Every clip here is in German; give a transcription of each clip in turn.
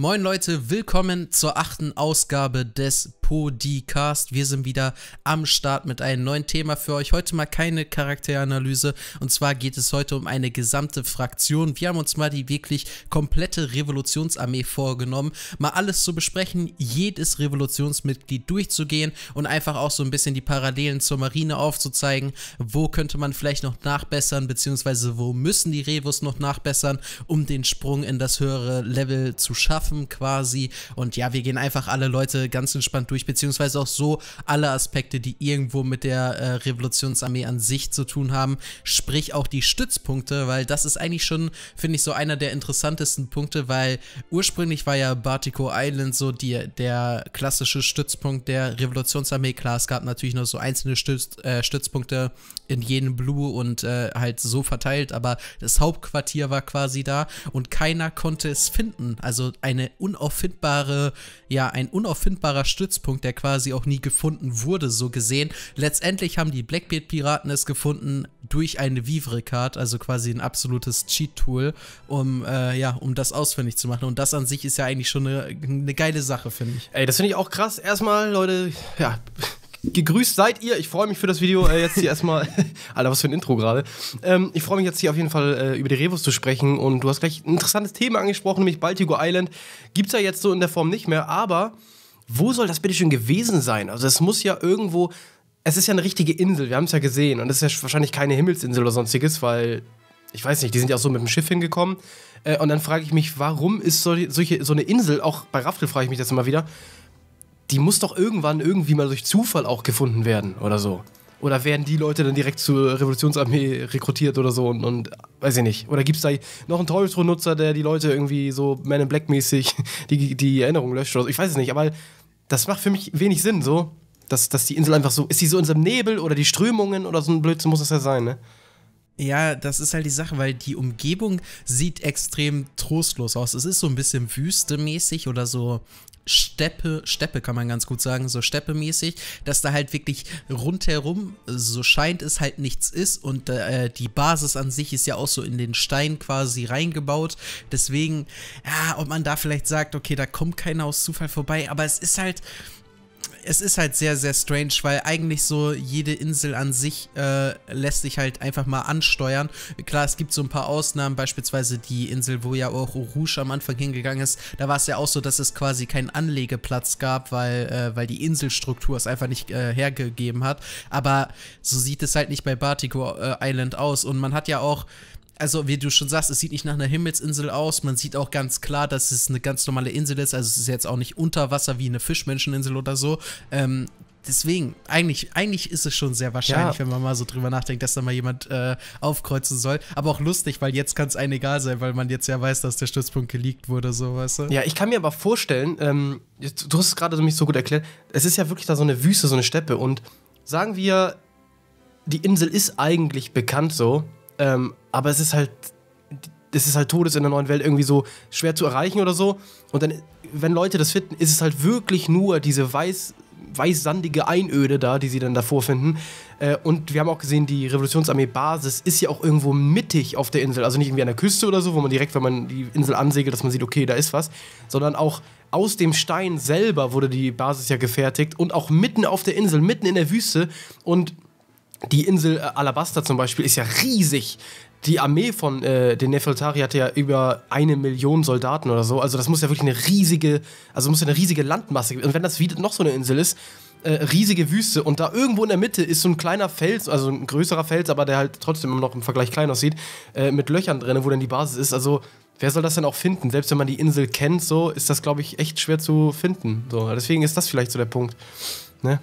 Moin Leute, willkommen zur achten Ausgabe des Podcast. Wir sind wieder am Start mit einem neuen Thema für euch. Heute mal keine Charakteranalyse. Und zwar geht es heute um eine gesamte Fraktion. Wir haben uns mal die wirklich komplette Revolutionsarmee vorgenommen, mal alles zu besprechen, jedes Revolutionsmitglied durchzugehen und einfach auch so ein bisschen die Parallelen zur Marine aufzuzeigen. Wo könnte man vielleicht noch nachbessern, beziehungsweise wo müssen die Revos noch nachbessern, um den Sprung in das höhere Level zu schaffen quasi. Und ja, wir gehen einfach alle Leute ganz entspannt durch durch, beziehungsweise auch so alle Aspekte, die irgendwo mit der äh, Revolutionsarmee an sich zu tun haben, sprich auch die Stützpunkte, weil das ist eigentlich schon, finde ich, so einer der interessantesten Punkte, weil ursprünglich war ja Bartico Island so die, der klassische Stützpunkt der Revolutionsarmee. Klar, es gab natürlich noch so einzelne Stütz, äh, Stützpunkte in jedem Blue und äh, halt so verteilt, aber das Hauptquartier war quasi da und keiner konnte es finden. Also eine unauffindbare, ja, ein unauffindbarer Stützpunkt Zeitpunkt, der quasi auch nie gefunden wurde, so gesehen. Letztendlich haben die Blackbeard-Piraten es gefunden durch eine Vivre-Card, also quasi ein absolutes Cheat-Tool, um, äh, ja, um das ausfindig zu machen. Und das an sich ist ja eigentlich schon eine, eine geile Sache, finde ich. Ey, das finde ich auch krass. Erstmal, Leute, ja, gegrüßt seid ihr. Ich freue mich für das Video äh, jetzt hier erstmal. Alter, was für ein Intro gerade. Ähm, ich freue mich jetzt hier auf jeden Fall äh, über die Revos zu sprechen. Und du hast gleich ein interessantes Thema angesprochen, nämlich Baltigo Island. Gibt es ja jetzt so in der Form nicht mehr, aber wo soll das bitte schön gewesen sein? Also es muss ja irgendwo, es ist ja eine richtige Insel, wir haben es ja gesehen. Und es ist ja wahrscheinlich keine Himmelsinsel oder sonstiges, weil, ich weiß nicht, die sind ja auch so mit dem Schiff hingekommen. Äh, und dann frage ich mich, warum ist so, solche, so eine Insel, auch bei Raftel frage ich mich das immer wieder, die muss doch irgendwann irgendwie mal durch Zufall auch gefunden werden oder so. Oder werden die Leute dann direkt zur Revolutionsarmee rekrutiert oder so und, und weiß ich nicht. Oder gibt es da noch einen Teufelsruh-Nutzer, der die Leute irgendwie so Man in Black-mäßig die, die Erinnerung löscht oder so. Ich weiß es nicht, aber das macht für mich wenig Sinn, so. Dass, dass die Insel einfach so, ist sie so in so einem Nebel oder die Strömungen oder so ein Blödsinn muss das ja sein, ne? Ja, das ist halt die Sache, weil die Umgebung sieht extrem trostlos aus. Es ist so ein bisschen wüstemäßig oder so Steppe, Steppe kann man ganz gut sagen, so steppemäßig, dass da halt wirklich rundherum, so scheint es halt nichts ist und äh, die Basis an sich ist ja auch so in den Stein quasi reingebaut. Deswegen, ja, ob man da vielleicht sagt, okay, da kommt keiner aus Zufall vorbei, aber es ist halt, es ist halt sehr, sehr strange, weil eigentlich so jede Insel an sich äh, lässt sich halt einfach mal ansteuern. Klar, es gibt so ein paar Ausnahmen, beispielsweise die Insel, wo ja auch Rouge am Anfang hingegangen ist. Da war es ja auch so, dass es quasi keinen Anlegeplatz gab, weil, äh, weil die Inselstruktur es einfach nicht äh, hergegeben hat. Aber so sieht es halt nicht bei Bartico äh, Island aus. Und man hat ja auch also wie du schon sagst, es sieht nicht nach einer Himmelsinsel aus. Man sieht auch ganz klar, dass es eine ganz normale Insel ist. Also es ist jetzt auch nicht unter Wasser wie eine Fischmenscheninsel oder so. Ähm, deswegen, eigentlich, eigentlich ist es schon sehr wahrscheinlich, ja. wenn man mal so drüber nachdenkt, dass da mal jemand äh, aufkreuzen soll. Aber auch lustig, weil jetzt kann es einem egal sein, weil man jetzt ja weiß, dass der Stützpunkt geleakt wurde, so weißt du? Ja, ich kann mir aber vorstellen, ähm, du hast es gerade so mich so gut erklärt, es ist ja wirklich da so eine Wüste, so eine Steppe und sagen wir, die Insel ist eigentlich bekannt so, ähm, aber es ist halt, es ist halt Todes in der neuen Welt irgendwie so schwer zu erreichen oder so. Und dann, wenn Leute das finden, ist es halt wirklich nur diese weiß, weißsandige Einöde da, die sie dann davor finden. Äh, und wir haben auch gesehen, die Revolutionsarmee-Basis ist ja auch irgendwo mittig auf der Insel. Also nicht irgendwie an der Küste oder so, wo man direkt, wenn man die Insel ansegelt, dass man sieht, okay, da ist was. Sondern auch aus dem Stein selber wurde die Basis ja gefertigt und auch mitten auf der Insel, mitten in der Wüste. Und die Insel Alabaster zum Beispiel ist ja riesig die Armee von äh, den Nefertari hatte ja über eine Million Soldaten oder so. Also das muss ja wirklich eine riesige, also muss ja eine riesige Landmasse. Und wenn das wieder noch so eine Insel ist, äh, riesige Wüste und da irgendwo in der Mitte ist so ein kleiner Fels, also ein größerer Fels, aber der halt trotzdem immer noch im Vergleich klein aussieht, äh, mit Löchern drin, wo dann die Basis ist. Also wer soll das denn auch finden? Selbst wenn man die Insel kennt, so ist das, glaube ich, echt schwer zu finden. So, deswegen ist das vielleicht so der Punkt. Ne?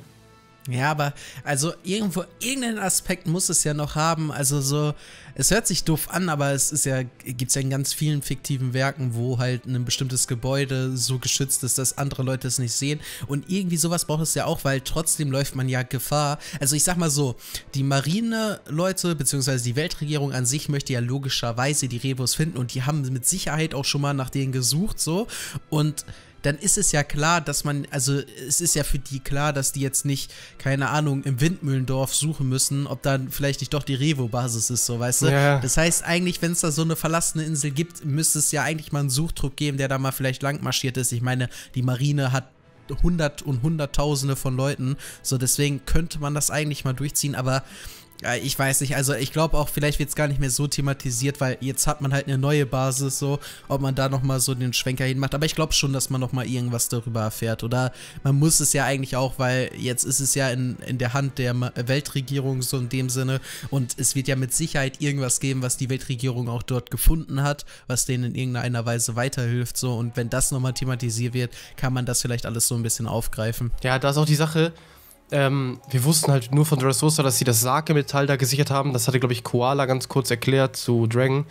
Ja, aber also irgendwo, irgendeinen Aspekt muss es ja noch haben. Also so, es hört sich doof an, aber es ist ja, gibt es ja in ganz vielen fiktiven Werken, wo halt ein bestimmtes Gebäude so geschützt ist, dass andere Leute es nicht sehen. Und irgendwie sowas braucht es ja auch, weil trotzdem läuft man ja Gefahr. Also ich sag mal so, die Marine-Leute, beziehungsweise die Weltregierung an sich möchte ja logischerweise die Rebus finden und die haben mit Sicherheit auch schon mal nach denen gesucht, so. Und dann ist es ja klar, dass man, also es ist ja für die klar, dass die jetzt nicht, keine Ahnung, im Windmühlendorf suchen müssen, ob dann vielleicht nicht doch die Revo-Basis ist, so weißt du. Ja. Das heißt eigentlich, wenn es da so eine verlassene Insel gibt, müsste es ja eigentlich mal einen Suchtrupp geben, der da mal vielleicht langmarschiert ist. Ich meine, die Marine hat hundert und hunderttausende von Leuten, so deswegen könnte man das eigentlich mal durchziehen, aber ich weiß nicht, also ich glaube auch, vielleicht wird es gar nicht mehr so thematisiert, weil jetzt hat man halt eine neue Basis, so, ob man da nochmal so den Schwenker hinmacht. Aber ich glaube schon, dass man nochmal irgendwas darüber erfährt. Oder man muss es ja eigentlich auch, weil jetzt ist es ja in, in der Hand der Weltregierung, so in dem Sinne. Und es wird ja mit Sicherheit irgendwas geben, was die Weltregierung auch dort gefunden hat, was denen in irgendeiner Weise weiterhilft, so. Und wenn das nochmal thematisiert wird, kann man das vielleicht alles so ein bisschen aufgreifen. Ja, da ist auch die Sache, ähm, wir wussten halt nur von Dressrosa, dass sie das Sake-Metall da gesichert haben. Das hatte, glaube ich, Koala ganz kurz erklärt zu Dragon.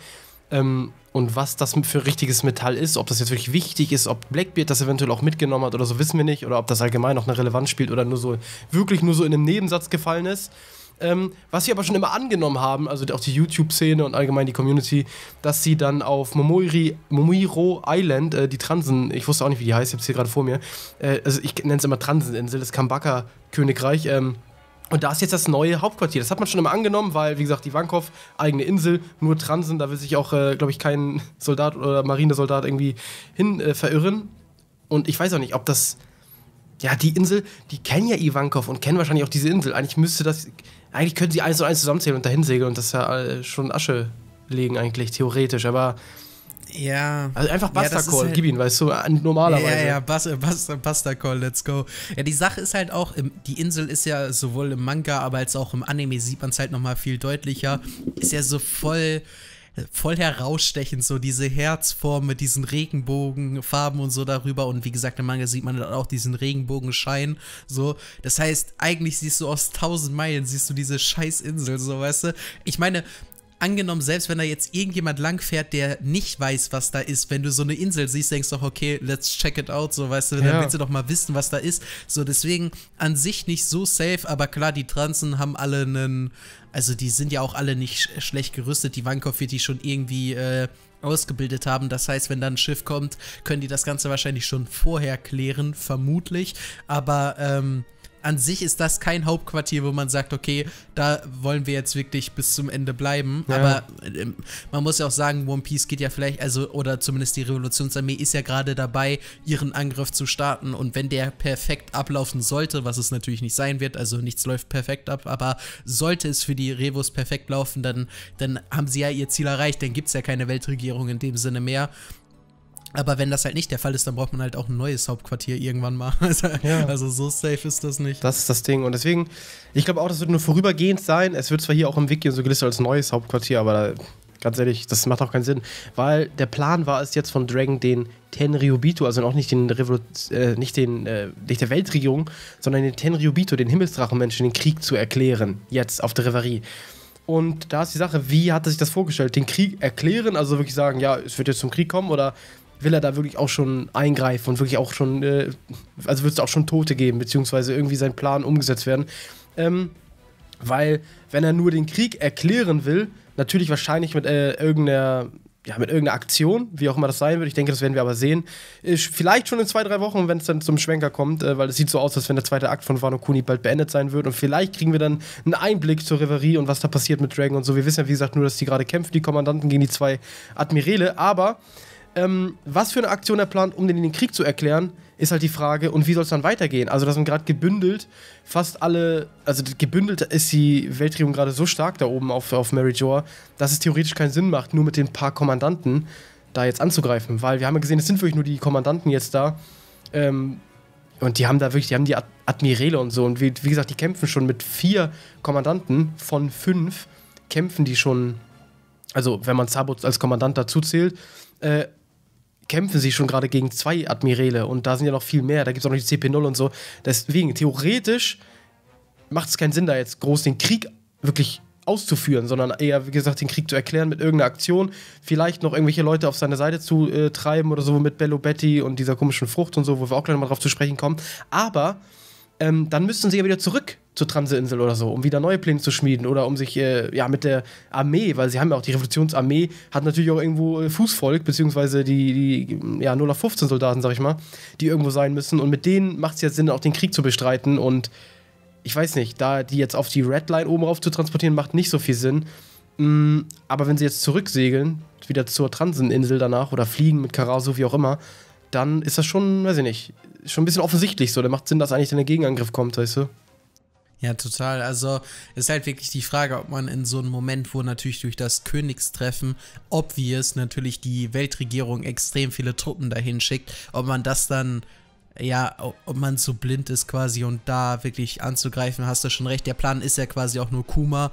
Ähm, und was das für richtiges Metall ist, ob das jetzt wirklich wichtig ist, ob Blackbeard das eventuell auch mitgenommen hat oder so, wissen wir nicht. Oder ob das allgemein noch eine Relevanz spielt oder nur so, wirklich nur so in einem Nebensatz gefallen ist. Ähm, was sie aber schon immer angenommen haben, also auch die YouTube-Szene und allgemein die Community, dass sie dann auf Momori, Momiro Island äh, die Transen, ich wusste auch nicht, wie die heißt, ich hab's hier gerade vor mir, äh, also ich nenne es immer Transeninsel, das Kambaka-Königreich, ähm, und da ist jetzt das neue Hauptquartier. Das hat man schon immer angenommen, weil, wie gesagt, die Wankow, eigene Insel, nur Transen, da will sich auch, äh, glaube ich, kein Soldat oder Marinesoldat irgendwie hin äh, verirren. Und ich weiß auch nicht, ob das. Ja, die Insel, die kennen ja Ivankov und kennen wahrscheinlich auch diese Insel. Eigentlich müsste das. Eigentlich können sie eins und eins zusammenzählen und dahin segeln und das ja äh, schon Asche legen, eigentlich, theoretisch, aber. Ja. Also einfach Basta ja, Call, halt gib ihn, weißt du, normalerweise. Ja, ja, Basta, Basta, Basta Call, let's go. Ja, die Sache ist halt auch, die Insel ist ja sowohl im Manga, aber als auch im Anime sieht man es halt nochmal viel deutlicher. Ist ja so voll voll herausstechend, so diese Herzform mit diesen Regenbogenfarben und so darüber. Und wie gesagt, im Manga sieht man dann auch diesen Regenbogenschein. So, das heißt, eigentlich siehst du aus tausend Meilen, siehst du diese scheiß Insel, so weißt du. Ich meine, angenommen, selbst wenn da jetzt irgendjemand langfährt, der nicht weiß, was da ist, wenn du so eine Insel siehst, denkst du doch, okay, let's check it out, so, weißt du, dann ja. willst du doch mal wissen, was da ist. So, deswegen an sich nicht so safe, aber klar, die Transen haben alle einen, also die sind ja auch alle nicht sch schlecht gerüstet, die Wankov wird die schon irgendwie, äh, ausgebildet haben. Das heißt, wenn dann ein Schiff kommt, können die das Ganze wahrscheinlich schon vorher klären, vermutlich. Aber, ähm, an sich ist das kein Hauptquartier, wo man sagt, okay, da wollen wir jetzt wirklich bis zum Ende bleiben. Ja. Aber äh, man muss ja auch sagen, One Piece geht ja vielleicht, also, oder zumindest die Revolutionsarmee ist ja gerade dabei, ihren Angriff zu starten. Und wenn der perfekt ablaufen sollte, was es natürlich nicht sein wird, also nichts läuft perfekt ab, aber sollte es für die Revos perfekt laufen, dann, dann haben sie ja ihr Ziel erreicht, dann gibt es ja keine Weltregierung in dem Sinne mehr. Aber wenn das halt nicht der Fall ist, dann braucht man halt auch ein neues Hauptquartier irgendwann mal. Also, ja. also so safe ist das nicht. Das ist das Ding. Und deswegen, ich glaube auch, das wird nur vorübergehend sein. Es wird zwar hier auch im Wiki so gelistet als neues Hauptquartier, aber da, ganz ehrlich, das macht auch keinen Sinn. Weil der Plan war es jetzt von Dragon, den Tenryubito, also auch nicht den Revolu äh, nicht den, äh, nicht der Weltregierung, sondern den Tenryubito, den Himmelsdrachenmenschen, den Krieg zu erklären. Jetzt auf der Reverie. Und da ist die Sache, wie hat er sich das vorgestellt? Den Krieg erklären, also wirklich sagen, ja, es wird jetzt zum Krieg kommen oder will er da wirklich auch schon eingreifen und wirklich auch schon, äh, also wird es auch schon Tote geben, beziehungsweise irgendwie sein Plan umgesetzt werden. Ähm, weil, wenn er nur den Krieg erklären will, natürlich wahrscheinlich mit äh, irgendeiner ja, mit irgendeiner Aktion, wie auch immer das sein wird. Ich denke, das werden wir aber sehen. Äh, vielleicht schon in zwei, drei Wochen, wenn es dann zum Schwenker kommt, äh, weil es sieht so aus, als wenn der zweite Akt von Wano Kuni bald beendet sein wird. Und vielleicht kriegen wir dann einen Einblick zur Reverie und was da passiert mit Dragon und so. Wir wissen ja, wie gesagt, nur, dass die gerade kämpfen, die Kommandanten gegen die zwei Admirale. Aber ähm, was für eine Aktion er plant, um den in den Krieg zu erklären, ist halt die Frage, und wie soll es dann weitergehen? Also, da sind gerade gebündelt fast alle, also gebündelt ist die Weltregierung gerade so stark da oben auf, auf Mary Joa, dass es theoretisch keinen Sinn macht, nur mit den paar Kommandanten da jetzt anzugreifen. Weil wir haben ja gesehen, es sind wirklich nur die Kommandanten jetzt da. Ähm, und die haben da wirklich, die haben die Admirale und so. Und wie, wie gesagt, die kämpfen schon mit vier Kommandanten von fünf, kämpfen die schon, also wenn man Sabot als Kommandant dazu zählt, äh, kämpfen sie schon gerade gegen zwei Admiräle und da sind ja noch viel mehr. Da gibt es auch noch die CP0 und so. Deswegen, theoretisch macht es keinen Sinn, da jetzt groß den Krieg wirklich auszuführen, sondern eher, wie gesagt, den Krieg zu erklären mit irgendeiner Aktion. Vielleicht noch irgendwelche Leute auf seine Seite zu äh, treiben oder so mit Bello Betty und dieser komischen Frucht und so, wo wir auch gleich mal drauf zu sprechen kommen. Aber ähm, dann müssten sie ja wieder zurück zur Transitinsel oder so, um wieder neue Pläne zu schmieden oder um sich äh, ja mit der Armee, weil sie haben ja auch die Revolutionsarmee, hat natürlich auch irgendwo äh, Fußvolk, beziehungsweise die, die ja, 0 auf 15 Soldaten, sag ich mal, die irgendwo sein müssen. Und mit denen macht es jetzt Sinn, auch den Krieg zu bestreiten. Und ich weiß nicht, da die jetzt auf die Red Line oben rauf zu transportieren, macht nicht so viel Sinn. Mm, aber wenn sie jetzt zurücksegeln, wieder zur Transeninsel danach oder fliegen mit Karasu, wie auch immer, dann ist das schon, weiß ich nicht, schon ein bisschen offensichtlich so. Da macht Sinn, dass eigentlich dann der Gegenangriff kommt, weißt du? Ja, total. Also ist halt wirklich die Frage, ob man in so einem Moment, wo natürlich durch das Königstreffen obvious natürlich die Weltregierung extrem viele Truppen dahin schickt, ob man das dann, ja, ob man so blind ist quasi und da wirklich anzugreifen, hast du schon recht. Der Plan ist ja quasi auch nur Kuma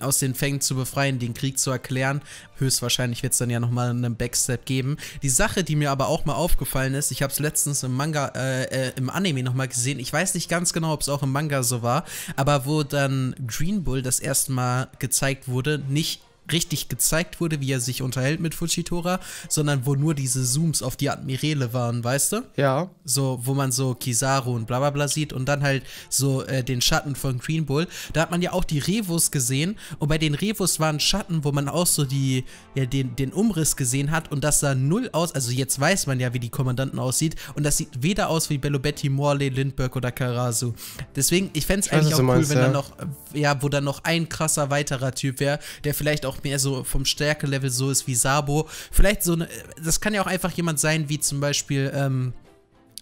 aus den Fängen zu befreien, den Krieg zu erklären. Höchstwahrscheinlich wird es dann ja nochmal einen Backstep geben. Die Sache, die mir aber auch mal aufgefallen ist, ich habe es letztens im Manga, äh, äh, im Anime nochmal gesehen, ich weiß nicht ganz genau, ob es auch im Manga so war, aber wo dann Green Bull das erste Mal gezeigt wurde, nicht richtig gezeigt wurde, wie er sich unterhält mit Fujitora, sondern wo nur diese Zooms auf die Admirale waren, weißt du? Ja. So, wo man so Kizaru und bla bla bla sieht und dann halt so äh, den Schatten von Green Bull. Da hat man ja auch die Revos gesehen und bei den Revos waren Schatten, wo man auch so die, ja, den, den Umriss gesehen hat und das sah null aus. Also jetzt weiß man ja, wie die Kommandanten aussieht und das sieht weder aus wie Bellobetti, Morley, Lindbergh oder Karasu. Deswegen, ich fände es eigentlich auch cool, meinst, wenn ja. dann noch, äh, ja, wo dann noch ein krasser weiterer Typ wäre, der vielleicht auch auch mehr so vom Stärkelevel so ist wie Sabo. Vielleicht so eine, das kann ja auch einfach jemand sein, wie zum Beispiel, ähm,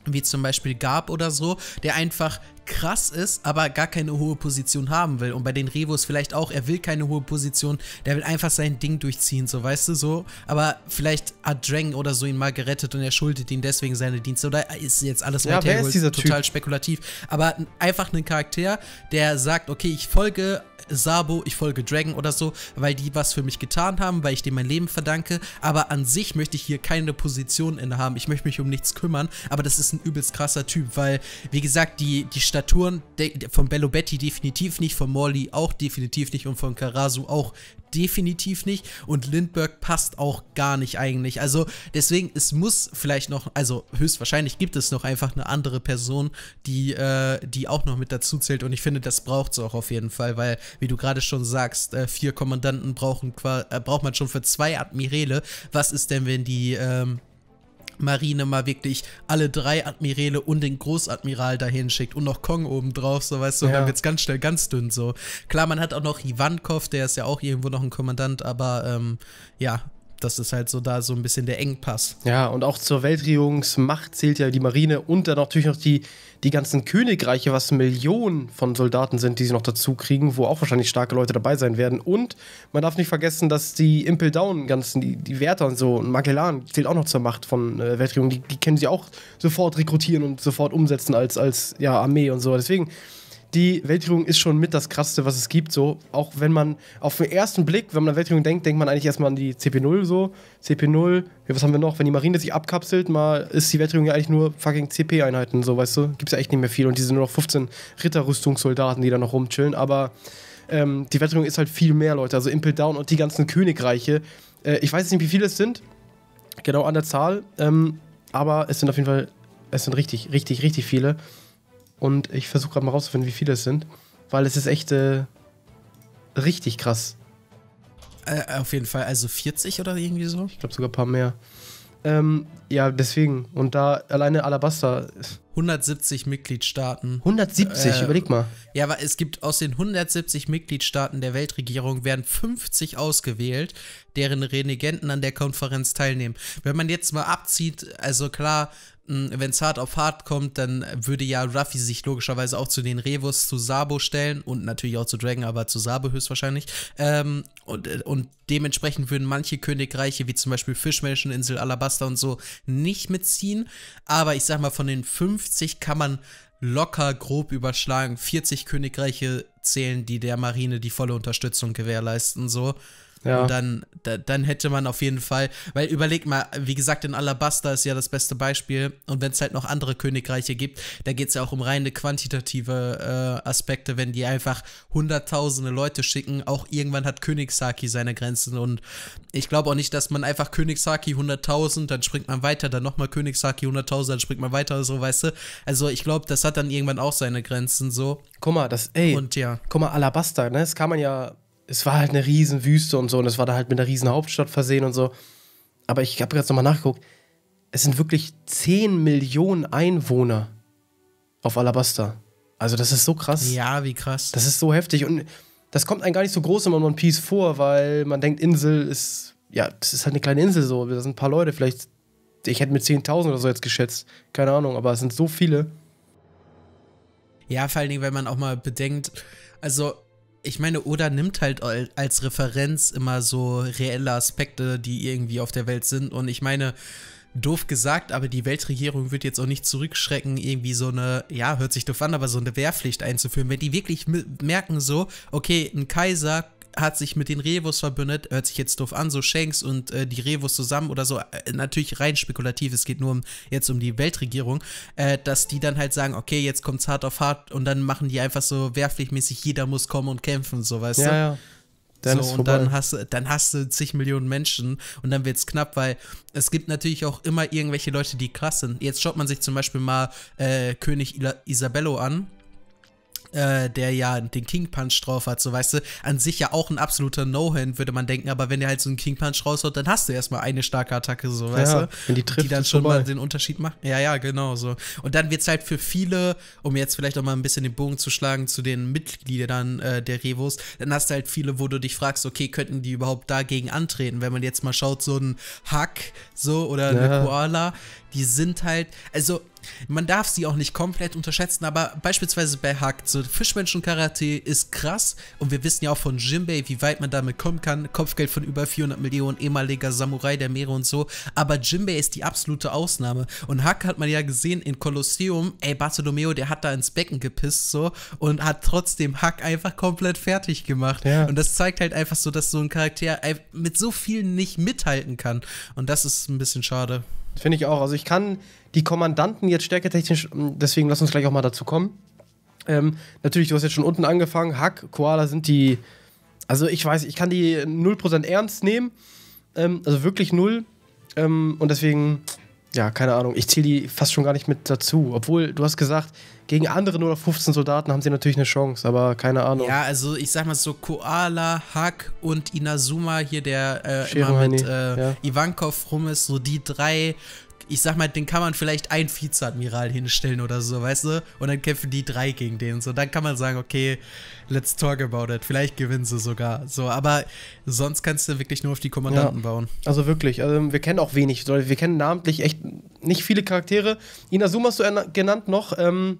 wie zum Beispiel Gab oder so, der einfach krass ist, aber gar keine hohe Position haben will. Und bei den Revos vielleicht auch, er will keine hohe Position, der will einfach sein Ding durchziehen, so weißt du so. Aber vielleicht hat Drang oder so ihn mal gerettet und er schuldet ihn deswegen seine Dienste. Oder ist jetzt alles ja, wer ist dieser total typ? spekulativ. Aber einfach ein Charakter, der sagt, okay, ich folge Sabo, ich folge Dragon oder so, weil die was für mich getan haben, weil ich dem mein Leben verdanke. Aber an sich möchte ich hier keine Position innehaben. Ich möchte mich um nichts kümmern. Aber das ist ein übelst krasser Typ, weil, wie gesagt, die, die Staturen von Bello Betty definitiv nicht, von Morley auch definitiv nicht und von Karasu auch definitiv nicht und Lindbergh passt auch gar nicht eigentlich. Also deswegen, es muss vielleicht noch, also höchstwahrscheinlich gibt es noch einfach eine andere Person, die, äh, die auch noch mit dazu zählt und ich finde, das braucht es auch auf jeden Fall, weil, wie du gerade schon sagst, äh, vier Kommandanten brauchen äh, braucht man schon für zwei Admirale. Was ist denn, wenn die, ähm, Marine mal wirklich alle drei Admiräle und den Großadmiral dahin schickt und noch Kong obendrauf, so weißt du, ja. dann es ganz schnell ganz dünn so. Klar, man hat auch noch Ivankov, der ist ja auch irgendwo noch ein Kommandant, aber ähm, ja, das ist halt so da so ein bisschen der Engpass. Ja, und auch zur Weltregierungsmacht zählt ja die Marine und dann natürlich noch die, die ganzen Königreiche, was Millionen von Soldaten sind, die sie noch dazu kriegen, wo auch wahrscheinlich starke Leute dabei sein werden. Und man darf nicht vergessen, dass die Impel Down, ganzen, die, die Wärter und so, Magellan zählt auch noch zur Macht von äh, Weltregierung. Die, die können sie auch sofort rekrutieren und sofort umsetzen als, als ja, Armee und so. Deswegen die Weltregierung ist schon mit das Krasseste, was es gibt. So, auch wenn man auf den ersten Blick, wenn man an Weltregierung denkt, denkt man eigentlich erstmal an die CP0 so. CP0, ja, was haben wir noch? Wenn die Marine sich abkapselt, mal ist die Weltregierung ja eigentlich nur fucking CP-Einheiten, so weißt du? Gibt's ja echt nicht mehr viel. Und die sind nur noch 15 Ritterrüstungssoldaten, die da noch rumchillen. Aber ähm, die Weltregierung ist halt viel mehr, Leute. Also Impel Down und die ganzen Königreiche. Äh, ich weiß nicht, wie viele es sind. Genau an der Zahl. Ähm, aber es sind auf jeden Fall, es sind richtig, richtig, richtig viele. Und ich versuche gerade mal rauszufinden, wie viele es sind. Weil es ist echt äh, richtig krass. Äh, auf jeden Fall, also 40 oder irgendwie so? Ich glaube sogar ein paar mehr. Ähm, ja, deswegen. Und da alleine Alabasta. 170 Mitgliedstaaten. 170, äh, überleg mal. Ja, aber es gibt aus den 170 Mitgliedstaaten der Weltregierung werden 50 ausgewählt, deren Renegenten an der Konferenz teilnehmen. Wenn man jetzt mal abzieht, also klar, hm, wenn es hart auf hart kommt, dann würde ja Ruffy sich logischerweise auch zu den Revus, zu Sabo stellen und natürlich auch zu Dragon, aber zu Sabo höchstwahrscheinlich. Ähm, und, äh, und dementsprechend würden manche Königreiche, wie zum Beispiel Fischmenscheninsel, Alabasta und so, nicht mitziehen. Aber ich sag mal, von den 50 kann man locker grob überschlagen. 40 Königreiche zählen, die der Marine die volle Unterstützung gewährleisten, so. Ja. Und dann, da, dann hätte man auf jeden Fall, weil überleg mal, wie gesagt, in Alabasta ist ja das beste Beispiel. Und wenn es halt noch andere Königreiche gibt, da geht es ja auch um reine quantitative äh, Aspekte, wenn die einfach hunderttausende Leute schicken. Auch irgendwann hat Königshaki seine Grenzen. Und ich glaube auch nicht, dass man einfach Königshaki 100.000, dann springt man weiter, dann nochmal Königshaki 100.000, dann springt man weiter, so weißt du. Also ich glaube, das hat dann irgendwann auch seine Grenzen so. Guck mal, das, ey. Und ja. Guck mal, Alabasta, ne? Das kann man ja es war halt eine riesen Wüste und so und es war da halt mit einer riesen Hauptstadt versehen und so. Aber ich habe gerade nochmal nachgeguckt. Es sind wirklich 10 Millionen Einwohner auf Alabasta. Also das ist so krass. Ja, wie krass. Das ist so heftig und das kommt einem gar nicht so groß in One Piece vor, weil man denkt, Insel ist, ja, das ist halt eine kleine Insel so. Da sind ein paar Leute, vielleicht, ich hätte mir 10.000 oder so jetzt geschätzt. Keine Ahnung, aber es sind so viele. Ja, vor allen Dingen, wenn man auch mal bedenkt, also ich meine, Oda nimmt halt als Referenz immer so reelle Aspekte, die irgendwie auf der Welt sind. Und ich meine, doof gesagt, aber die Weltregierung wird jetzt auch nicht zurückschrecken, irgendwie so eine, ja, hört sich doof an, aber so eine Wehrpflicht einzuführen. Wenn die wirklich merken so, okay, ein Kaiser hat sich mit den Revos verbündet, hört sich jetzt doof an, so Shanks und äh, die Revos zusammen oder so, äh, natürlich rein spekulativ, es geht nur um, jetzt um die Weltregierung, äh, dass die dann halt sagen, okay, jetzt kommt's hart auf hart und dann machen die einfach so werflichmäßig, jeder muss kommen und kämpfen, so, weißt ja, du? Ja. Dann so, und dann hast, dann hast du zig Millionen Menschen und dann wird's knapp, weil es gibt natürlich auch immer irgendwelche Leute, die krass sind. Jetzt schaut man sich zum Beispiel mal äh, König Isabello an äh, der ja den King Punch drauf hat, so weißt du, an sich ja auch ein absoluter No-Hand, würde man denken, aber wenn der halt so einen King Punch raushaut, dann hast du erstmal eine starke Attacke, so ja, weißt du, wenn die, trifft, die dann schon vorbei. mal den Unterschied macht. Ja, ja, genau so. Und dann wird es halt für viele, um jetzt vielleicht auch mal ein bisschen den Bogen zu schlagen zu den Mitgliedern äh, der Revos, dann hast du halt viele, wo du dich fragst, okay, könnten die überhaupt dagegen antreten? Wenn man jetzt mal schaut, so ein Hack, so oder ja. eine Koala, die sind halt, also man darf sie auch nicht komplett unterschätzen, aber beispielsweise bei Hack, so Fischmenschen-Karate ist krass und wir wissen ja auch von Jinbei, wie weit man damit kommen kann. Kopfgeld von über 400 Millionen, ehemaliger Samurai der Meere und so. Aber Jinbei ist die absolute Ausnahme. Und Hack hat man ja gesehen in Kolosseum, ey, Bartolomeo, der hat da ins Becken gepisst so und hat trotzdem Hack einfach komplett fertig gemacht. Ja. Und das zeigt halt einfach so, dass so ein Charakter mit so vielen nicht mithalten kann. Und das ist ein bisschen schade. Finde ich auch. Also ich kann die Kommandanten jetzt stärketechnisch, mm, deswegen lass uns gleich auch mal dazu kommen. Ähm, natürlich, du hast jetzt schon unten angefangen. Hack, Koala sind die. Also ich weiß, ich kann die 0% ernst nehmen. Ähm, also wirklich null. Ähm, und deswegen ja, keine Ahnung. Ich zähle die fast schon gar nicht mit dazu. Obwohl, du hast gesagt, gegen andere nur 15 Soldaten haben sie natürlich eine Chance, aber keine Ahnung. Ja, also ich sag mal so, Koala, Hack und Inazuma hier, der äh, immer mit äh, ja. Ivankov rum ist, so die drei ich sag mal, den kann man vielleicht einen Vizeadmiral hinstellen oder so, weißt du? Und dann kämpfen die drei gegen den. So, dann kann man sagen, okay, let's talk about it. Vielleicht gewinnen sie sogar. So, aber sonst kannst du wirklich nur auf die Kommandanten ja. bauen. Also wirklich, also wir kennen auch wenig. Wir kennen namentlich echt nicht viele Charaktere. Inazuma hast du genannt noch. Ähm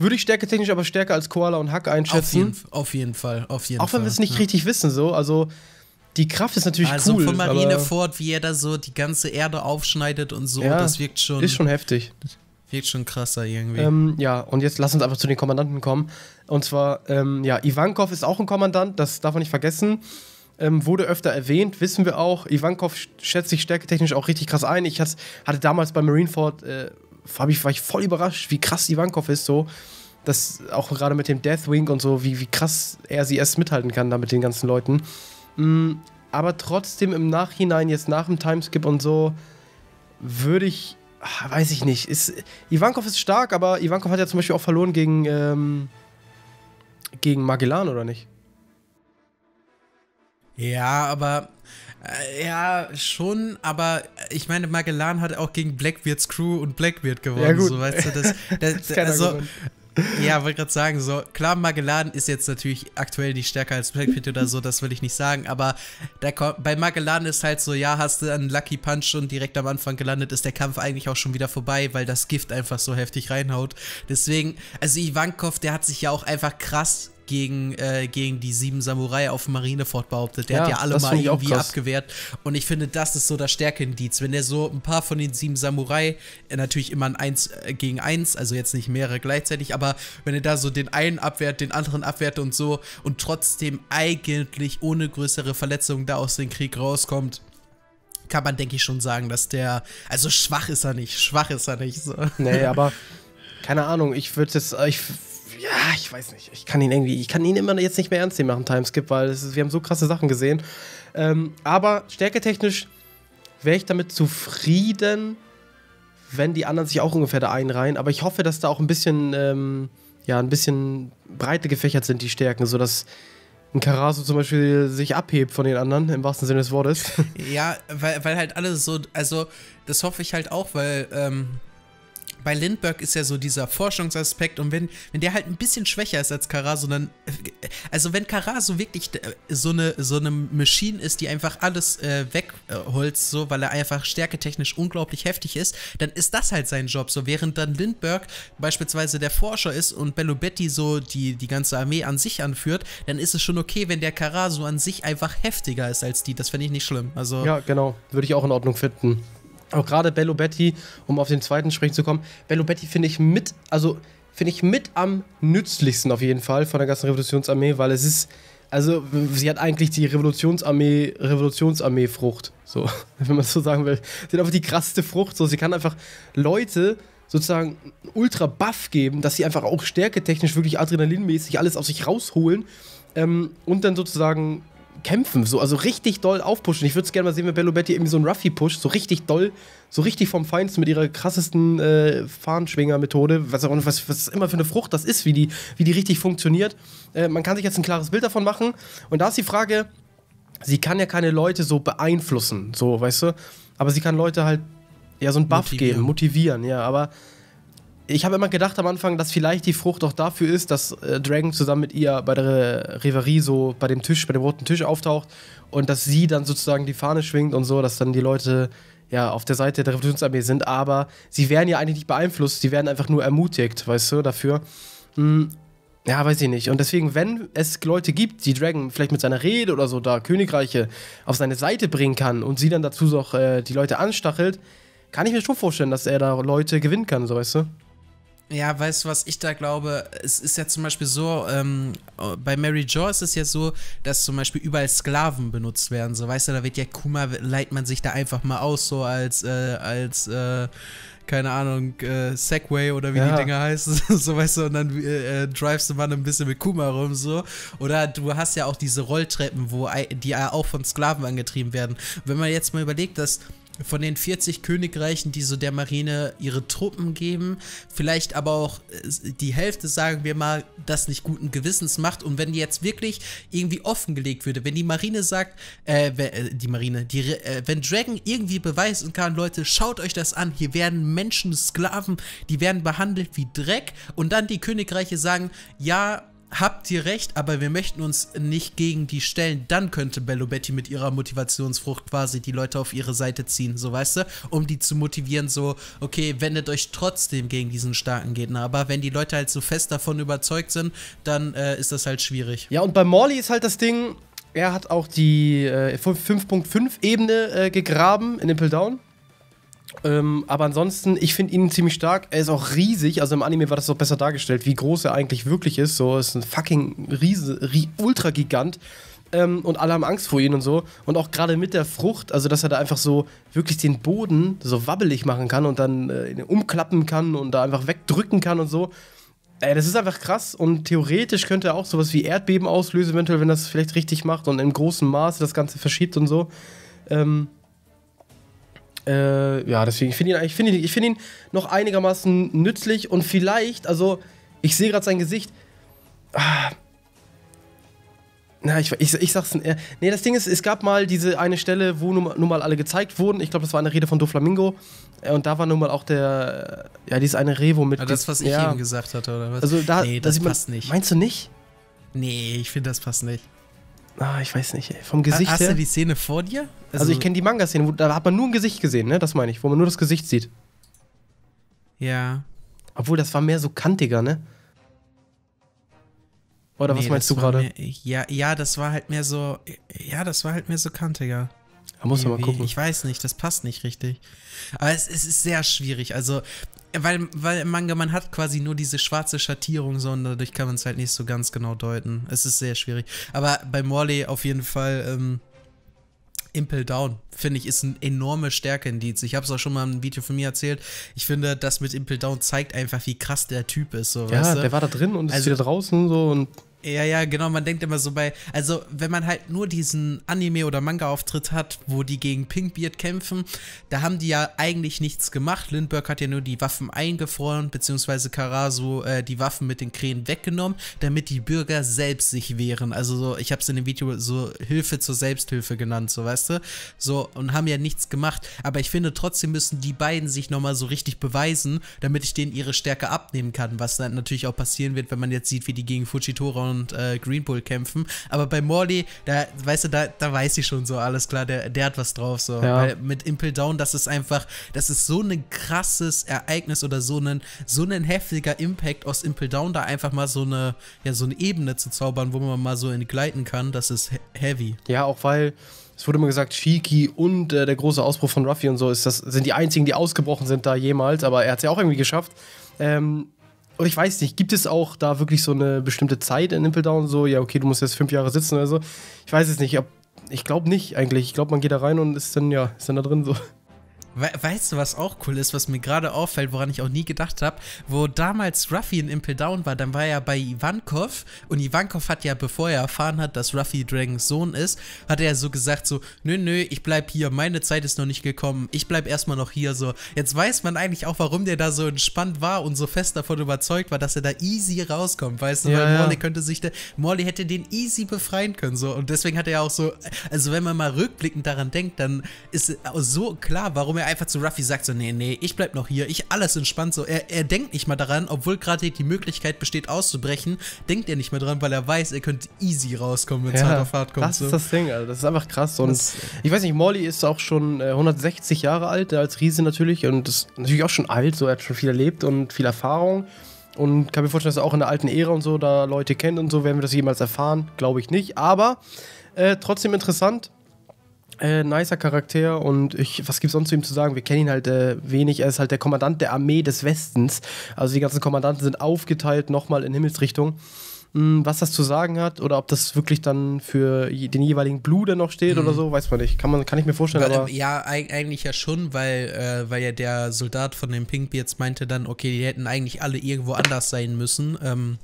würde ich stärketechnisch aber stärker als Koala und Hack einschätzen. Auf jeden, auf jeden Fall, auf jeden Auch wenn wir es nicht ja. richtig wissen, so. Also, die Kraft ist natürlich also cool. Also von Marineford, wie er da so die ganze Erde aufschneidet und so, ja, das wirkt schon. Ist schon heftig. Wirkt schon krasser irgendwie. Ähm, ja, und jetzt lass uns einfach zu den Kommandanten kommen. Und zwar, ähm, ja, Ivankov ist auch ein Kommandant, das darf man nicht vergessen. Ähm, wurde öfter erwähnt, wissen wir auch. Ivankov schätzt sich stärketechnisch auch richtig krass ein. Ich hatte damals bei Marineford, äh, ich, war ich voll überrascht, wie krass Ivankov ist so. Das auch gerade mit dem Deathwing und so, wie, wie krass er sie erst mithalten kann da mit den ganzen Leuten. Mm, aber trotzdem im Nachhinein, jetzt nach dem Timeskip und so, würde ich, ah, weiß ich nicht. Ist, Ivankov ist stark, aber Ivankov hat ja zum Beispiel auch verloren gegen, ähm, gegen Magellan, oder nicht? Ja, aber äh, ja, schon, aber ich meine, Magellan hat auch gegen Blackbeards Crew und Blackbeard gewonnen. Ja, gut. So, weißt du, das, das, das also, ja, wollte gerade sagen, so klar, Magellan ist jetzt natürlich aktuell nicht stärker als Blackpit oder so, das will ich nicht sagen, aber da kommt, bei Magellan ist halt so, ja, hast du einen Lucky Punch und direkt am Anfang gelandet, ist der Kampf eigentlich auch schon wieder vorbei, weil das Gift einfach so heftig reinhaut. Deswegen, also Ivankov, der hat sich ja auch einfach krass gegen, äh, gegen die sieben Samurai auf Marineford behauptet. Der ja, hat ja alle mal irgendwie abgewehrt. Und ich finde, das ist so das Stärkeindiz. Wenn er so ein paar von den sieben Samurai, äh, natürlich immer ein Eins äh, gegen Eins, also jetzt nicht mehrere gleichzeitig, aber wenn er da so den einen abwehrt, den anderen abwehrt und so und trotzdem eigentlich ohne größere Verletzungen da aus dem Krieg rauskommt, kann man, denke ich, schon sagen, dass der. Also schwach ist er nicht, schwach ist er nicht. So. Nee, aber keine Ahnung, ich würde jetzt. Äh, ich ja, ich weiß nicht. Ich kann ihn irgendwie, ich kann ihn immer jetzt nicht mehr ernst nehmen nach dem Timeskip, weil ist, wir haben so krasse Sachen gesehen. Ähm, aber stärketechnisch wäre ich damit zufrieden, wenn die anderen sich auch ungefähr da einreihen. Aber ich hoffe, dass da auch ein bisschen, ähm, ja, ein bisschen breite gefächert sind, die Stärken, sodass ein Karasu zum Beispiel sich abhebt von den anderen, im wahrsten Sinne des Wortes. Ja, weil, weil halt alles so, also das hoffe ich halt auch, weil ähm, bei Lindbergh ist ja so dieser Forschungsaspekt und wenn, wenn der halt ein bisschen schwächer ist als Karasu, dann, äh, also wenn Karasu wirklich äh, so eine, so eine Machine ist, die einfach alles äh, wegholzt, so, weil er einfach stärketechnisch unglaublich heftig ist, dann ist das halt sein Job, so, während dann Lindbergh beispielsweise der Forscher ist und Bello Bellobetti so die, die ganze Armee an sich anführt, dann ist es schon okay, wenn der Karasu an sich einfach heftiger ist als die, das finde ich nicht schlimm, also. Ja, genau, würde ich auch in Ordnung finden. Auch gerade Bello Betty, um auf den zweiten sprechen zu kommen, Bello Betty finde ich mit, also finde ich mit am nützlichsten auf jeden Fall von der ganzen Revolutionsarmee, weil es ist, also sie hat eigentlich die Revolutionsarmee, Revolutionsarmee-Frucht, so, wenn man es so sagen will. Sie hat einfach die krasseste Frucht, so, sie kann einfach Leute sozusagen ultra buff geben, dass sie einfach auch stärketechnisch wirklich adrenalinmäßig alles auf sich rausholen ähm, und dann sozusagen kämpfen, so, also richtig doll aufpushen. Ich würde es gerne mal sehen, wenn Bello Betty irgendwie so einen Ruffy pusht, so richtig doll, so richtig vom Feinsten mit ihrer krassesten äh, Fahnenschwinger-Methode, was auch was, was immer für eine Frucht das ist, wie die, wie die richtig funktioniert. Äh, man kann sich jetzt ein klares Bild davon machen. Und da ist die Frage, sie kann ja keine Leute so beeinflussen, so, weißt du? Aber sie kann Leute halt ja so einen Buff motivieren. geben, motivieren, ja, aber ich habe immer gedacht am Anfang, dass vielleicht die Frucht auch dafür ist, dass äh, Dragon zusammen mit ihr bei der Reverie so bei dem Tisch, bei dem roten Tisch auftaucht und dass sie dann sozusagen die Fahne schwingt und so, dass dann die Leute ja auf der Seite der Revolutionsarmee sind. Aber sie werden ja eigentlich nicht beeinflusst, sie werden einfach nur ermutigt, weißt du, dafür. Hm, ja, weiß ich nicht. Und deswegen, wenn es Leute gibt, die Dragon vielleicht mit seiner Rede oder so da Königreiche auf seine Seite bringen kann und sie dann dazu auch äh, die Leute anstachelt, kann ich mir schon vorstellen, dass er da Leute gewinnen kann, so weißt du. Ja, weißt du, was ich da glaube? Es ist ja zum Beispiel so, ähm, bei Mary Jo ist es ja so, dass zum Beispiel überall Sklaven benutzt werden. So, weißt du, da wird ja Kuma, leiht man sich da einfach mal aus, so als, äh, als, äh, keine Ahnung, äh, Segway oder wie ja. die Dinger heißen, so weißt du, und dann äh, äh, drivest du mal ein bisschen mit Kuma rum, so. Oder du hast ja auch diese Rolltreppen, wo die auch von Sklaven angetrieben werden. Wenn man jetzt mal überlegt, dass von den 40 Königreichen, die so der Marine ihre Truppen geben, vielleicht aber auch äh, die Hälfte, sagen wir mal, das nicht guten Gewissens macht. Und wenn die jetzt wirklich irgendwie offengelegt würde, wenn die Marine sagt, äh, äh, die Marine, die, äh, wenn Dragon irgendwie beweisen kann, Leute, schaut euch das an, hier werden Menschen Sklaven, die werden behandelt wie Dreck. Und dann die Königreiche sagen, ja, habt ihr recht, aber wir möchten uns nicht gegen die stellen. Dann könnte Bello Betty mit ihrer Motivationsfrucht quasi die Leute auf ihre Seite ziehen, so weißt du, um die zu motivieren, so, okay, wendet euch trotzdem gegen diesen starken Gegner. Aber wenn die Leute halt so fest davon überzeugt sind, dann äh, ist das halt schwierig. Ja, und bei Morley ist halt das Ding, er hat auch die äh, 5.5-Ebene äh, gegraben in Impel Down. Ähm, aber ansonsten, ich finde ihn ziemlich stark. Er ist auch riesig. Also im Anime war das doch besser dargestellt, wie groß er eigentlich wirklich ist. So ist ein fucking Riese, Ultra-Gigant. Ähm, und alle haben Angst vor ihm und so. Und auch gerade mit der Frucht, also dass er da einfach so wirklich den Boden so wabbelig machen kann und dann äh, umklappen kann und da einfach wegdrücken kann und so. Ey, das ist einfach krass und theoretisch könnte er auch sowas wie Erdbeben auslösen, eventuell, wenn das vielleicht richtig macht und in großem Maße das Ganze verschiebt und so. Ähm, äh, ja, deswegen, ich finde ihn, ich find ihn, ich find ihn noch einigermaßen nützlich und vielleicht, also, ich sehe gerade sein Gesicht. Ah. Na, ich, ich, ich sag's. Äh, nee, das Ding ist, es gab mal diese eine Stelle, wo nun, nun mal alle gezeigt wurden. Ich glaube, das war eine Rede von Doflamingo. Äh, und da war nun mal auch der. Ja, dieses eine Revo mit. Also das, was ich ja. eben gesagt hatte, oder was? Also, da, nee, das passt man, nicht. Meinst du nicht? Nee, ich finde, das passt nicht. Ah, ich weiß nicht, ey. Vom Gesicht Hast her. Hast du die Szene vor dir? Also, also ich kenne die Manga-Szene, da hat man nur ein Gesicht gesehen, ne? Das meine ich, wo man nur das Gesicht sieht. Ja. Obwohl, das war mehr so kantiger, ne? Oder nee, was meinst du gerade? Ja, ja, das war halt mehr so. Ja, das war halt mehr so kantiger. Da muss man mal gucken. Ich weiß nicht, das passt nicht richtig. Aber es, es, ist sehr schwierig. Also, weil, weil im Manga, man hat quasi nur diese schwarze Schattierung, so und dadurch kann man es halt nicht so ganz genau deuten. Es ist sehr schwierig. Aber bei Morley auf jeden Fall, ähm, Impel Down, finde ich, ist ein enorme Stärkeindiz. Ich habe es auch schon mal im Video von mir erzählt. Ich finde, das mit Impel Down zeigt einfach, wie krass der Typ ist. So, ja, der war da drin und ist also wieder draußen so und ja, ja, genau, man denkt immer so bei, also wenn man halt nur diesen Anime- oder Manga-Auftritt hat, wo die gegen Pinkbeard kämpfen, da haben die ja eigentlich nichts gemacht. Lindbergh hat ja nur die Waffen eingefroren, beziehungsweise Karasu äh, die Waffen mit den Krähen weggenommen, damit die Bürger selbst sich wehren. Also so, ich es in dem Video so Hilfe zur Selbsthilfe genannt, so weißt du? So, und haben ja nichts gemacht. Aber ich finde, trotzdem müssen die beiden sich nochmal so richtig beweisen, damit ich denen ihre Stärke abnehmen kann, was dann natürlich auch passieren wird, wenn man jetzt sieht, wie die gegen Fujitora und äh, Green Bull kämpfen. Aber bei Morley, da, weißt du, da, da weiß ich schon so, alles klar, der, der hat was drauf. So. Ja. Weil mit Impel Down, das ist einfach, das ist so ein krasses Ereignis oder so ein, so ein heftiger Impact aus Impel Down, da einfach mal so eine, ja, so eine Ebene zu zaubern, wo man mal so entgleiten kann, das ist heavy. Ja, auch weil es wurde immer gesagt, Shiki und äh, der große Ausbruch von Ruffy und so ist das, sind die einzigen, die ausgebrochen sind da jemals, aber er hat es ja auch irgendwie geschafft, ähm, und ich weiß nicht, gibt es auch da wirklich so eine bestimmte Zeit in Impeldown? So, ja, okay, du musst jetzt fünf Jahre sitzen oder so. Ich weiß es nicht. Ob, ich glaube nicht eigentlich. Ich glaube, man geht da rein und ist dann, ja, ist dann da drin so. We weißt du, was auch cool ist, was mir gerade auffällt, woran ich auch nie gedacht habe? Wo damals Ruffy in Impel Down war, dann war er bei Ivankov und Ivankov hat ja, bevor er erfahren hat, dass Ruffy Dragons Sohn ist, hat er so gesagt so, nö, nö, ich bleib hier, meine Zeit ist noch nicht gekommen, ich bleib erstmal noch hier so. Jetzt weiß man eigentlich auch, warum der da so entspannt war und so fest davon überzeugt war, dass er da easy rauskommt, weißt du, ja, weil Morley ja. könnte sich, da, Morley hätte den easy befreien können so und deswegen hat er auch so, also wenn man mal rückblickend daran denkt, dann ist so klar, warum er einfach zu Ruffy sagt so, nee, nee, ich bleib noch hier, ich alles entspannt so. Er, er denkt nicht mal daran, obwohl gerade die Möglichkeit besteht auszubrechen, denkt er nicht mehr dran, weil er weiß, er könnte easy rauskommen, wenn es ja, hart auf hart kommt. Das so. ist das Ding, Alter. Das ist einfach krass. Und das, ich weiß nicht, Molly ist auch schon äh, 160 Jahre alt, als Riese natürlich und ist natürlich auch schon alt, so er hat schon viel erlebt und viel Erfahrung. Und kann mir vorstellen, dass er auch in der alten Ära und so da Leute kennt und so, werden wir das jemals erfahren, glaube ich nicht. Aber äh, trotzdem interessant äh, nicer Charakter und ich, was es sonst zu ihm zu sagen? Wir kennen ihn halt äh, wenig. Er ist halt der Kommandant der Armee des Westens. Also die ganzen Kommandanten sind aufgeteilt nochmal in Himmelsrichtung. Hm, was das zu sagen hat oder ob das wirklich dann für den jeweiligen Blue dann noch steht mhm. oder so, weiß man nicht. Kann, man, kann ich mir vorstellen. Weil, aber ja, eigentlich ja schon, weil, äh, weil ja der Soldat von den Pinkbeards meinte dann, okay, die hätten eigentlich alle irgendwo anders sein müssen. Ähm,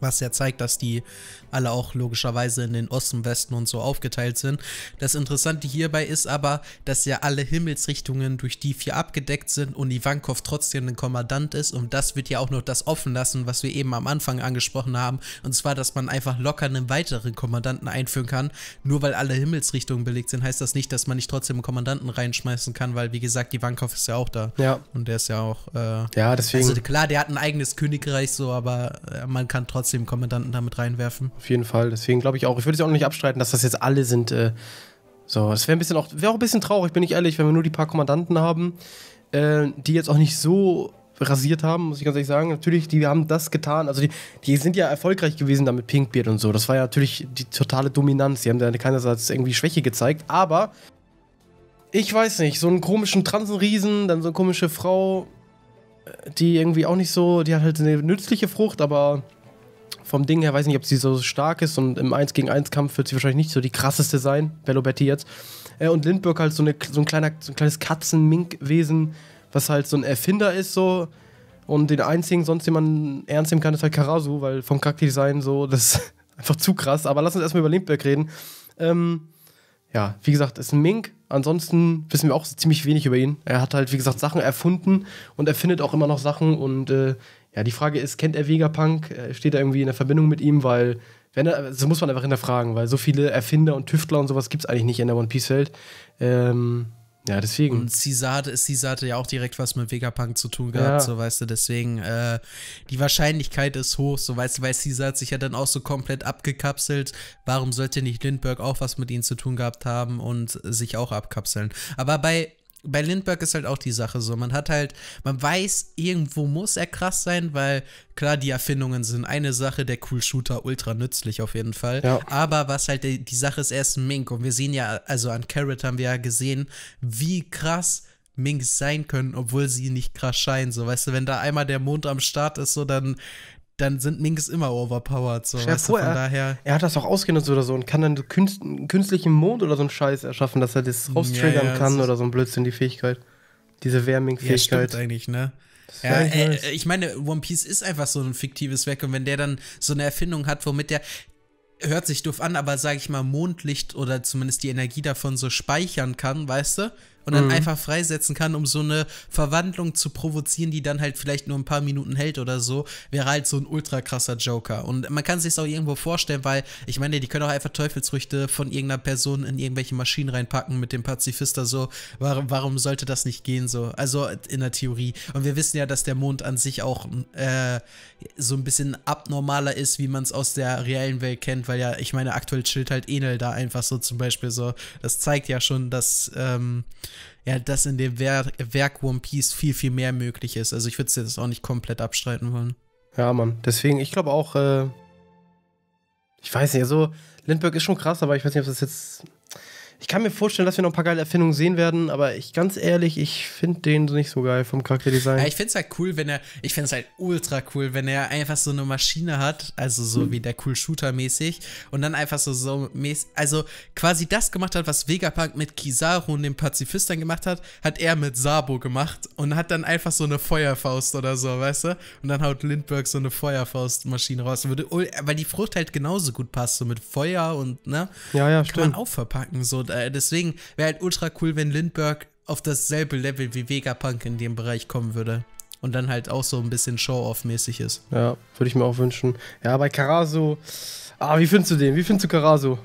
was ja zeigt, dass die alle auch logischerweise in den Osten, Westen und so aufgeteilt sind. Das Interessante hierbei ist aber, dass ja alle Himmelsrichtungen durch die vier abgedeckt sind und Ivankov trotzdem ein Kommandant ist. Und das wird ja auch noch das offen lassen, was wir eben am Anfang angesprochen haben. Und zwar, dass man einfach locker einen weiteren Kommandanten einführen kann. Nur weil alle Himmelsrichtungen belegt sind, heißt das nicht, dass man nicht trotzdem einen Kommandanten reinschmeißen kann, weil wie gesagt, Ivankov ist ja auch da. Ja. Und der ist ja auch. Äh, ja, deswegen. Also klar, der hat ein eigenes Königreich so, aber äh, man kann trotzdem trotzdem Kommandanten damit reinwerfen. Auf jeden Fall. Deswegen glaube ich auch, ich würde es auch nicht abstreiten, dass das jetzt alle sind. Äh, so, es wäre ein bisschen auch, wäre auch ein bisschen traurig, bin ich ehrlich, wenn wir nur die paar Kommandanten haben, äh, die jetzt auch nicht so rasiert haben, muss ich ganz ehrlich sagen. Natürlich, die haben das getan. Also die, die sind ja erfolgreich gewesen damit Pinkbeard und so. Das war ja natürlich die totale Dominanz. Die haben da keinerseits irgendwie Schwäche gezeigt. Aber ich weiß nicht, so einen komischen Transenriesen, dann so eine komische Frau, äh, die irgendwie auch nicht so, die hat halt eine nützliche Frucht, aber vom Ding her, weiß nicht, ob sie so stark ist und im 1 gegen 1 Kampf wird sie wahrscheinlich nicht so die krasseste sein, Bello Betty jetzt. Äh, und Lindbergh halt so, eine, so, ein, kleiner, so ein kleines Katzenminkwesen, was halt so ein Erfinder ist, so. Und den einzigen, sonst den man ernst nehmen kann, ist halt Karasu, weil vom Charakterdesign so, das ist einfach zu krass. Aber lass uns erstmal über Lindbergh reden. Ähm, ja, wie gesagt, ist ein Mink. Ansonsten wissen wir auch ziemlich wenig über ihn. Er hat halt, wie gesagt, Sachen erfunden und erfindet auch immer noch Sachen. Und äh, ja, die Frage ist, kennt er Vegapunk? Äh, steht er irgendwie in der Verbindung mit ihm? Weil, wenn er, also, so muss man einfach hinterfragen, weil so viele Erfinder und Tüftler und sowas gibt es eigentlich nicht in der One Piece-Welt. Ähm, ja, deswegen. Und Caesar hatte, ja auch direkt was mit Vegapunk zu tun gehabt, ja. so weißt du, deswegen, äh, die Wahrscheinlichkeit ist hoch, so weißt du, weil Caesar hat sich ja dann auch so komplett abgekapselt. Warum sollte nicht Lindbergh auch was mit ihnen zu tun gehabt haben und sich auch abkapseln? Aber bei bei Lindbergh ist halt auch die Sache so. Man hat halt, man weiß, irgendwo muss er krass sein, weil klar, die Erfindungen sind eine Sache, der Cool Shooter ultra nützlich auf jeden Fall. Ja. Aber was halt die, die Sache ist, er ist ein Mink. Und wir sehen ja, also an Carrot haben wir ja gesehen, wie krass Minks sein können, obwohl sie nicht krass scheinen. So, weißt du, wenn da einmal der Mond am Start ist, so dann dann sind Minks immer overpowered. So, weißt vor, du, von er, daher. Er hat das auch ausgenutzt oder so und kann dann künst, einen künstlichen Mond oder so einen Scheiß erschaffen, dass er das raustriggern ja, ja, kann oder so ein Blödsinn, die Fähigkeit. Diese Wärming-Fähigkeit. Ja, eigentlich, ne? Ja, äh, äh, ich meine, One Piece ist einfach so ein fiktives Werk und wenn der dann so eine Erfindung hat, womit der hört sich doof an, aber sag ich mal Mondlicht oder zumindest die Energie davon so speichern kann, weißt du? und dann mhm. einfach freisetzen kann, um so eine Verwandlung zu provozieren, die dann halt vielleicht nur ein paar Minuten hält oder so, wäre halt so ein ultra krasser Joker. Und man kann sich das auch irgendwo vorstellen, weil ich meine, die können auch einfach Teufelsrüchte von irgendeiner Person in irgendwelche Maschinen reinpacken mit dem Pazifister so. Warum, warum sollte das nicht gehen so? Also in der Theorie. Und wir wissen ja, dass der Mond an sich auch äh, so ein bisschen abnormaler ist, wie man es aus der reellen Welt kennt, weil ja, ich meine, aktuell chillt halt Enel da einfach so zum Beispiel so. Das zeigt ja schon, dass ähm, ja, dass in dem Werk, Werk One Piece viel, viel mehr möglich ist. Also ich würde es jetzt auch nicht komplett abstreiten wollen. Ja, Mann. Deswegen, ich glaube auch, äh, ich weiß nicht, also Lindbergh ist schon krass, aber ich weiß nicht, ob das jetzt ich kann mir vorstellen, dass wir noch ein paar geile Erfindungen sehen werden, aber ich ganz ehrlich, ich finde den nicht so geil vom Charakterdesign. Ja, ich finde es halt cool, wenn er, ich finde es halt ultra cool, wenn er einfach so eine Maschine hat, also so mhm. wie der Cool Shooter mäßig und dann einfach so so mäßig, also quasi das gemacht hat, was Vegapunk mit Kizaru und den Pazifistern gemacht hat, hat er mit Sabo gemacht und hat dann einfach so eine Feuerfaust oder so, weißt du? Und dann haut Lindbergh so eine Feuerfaustmaschine raus, würde, weil die Frucht halt genauso gut passt, so mit Feuer und ne? Ja, ja, Kann stimmt. man auch verpacken so und äh, deswegen wäre halt ultra cool, wenn Lindbergh auf dasselbe Level wie Vegapunk in dem Bereich kommen würde. Und dann halt auch so ein bisschen Show-Off-mäßig ist. Ja, würde ich mir auch wünschen. Ja, bei Karasu. Ah, wie findest du den? Wie findest du Karasu?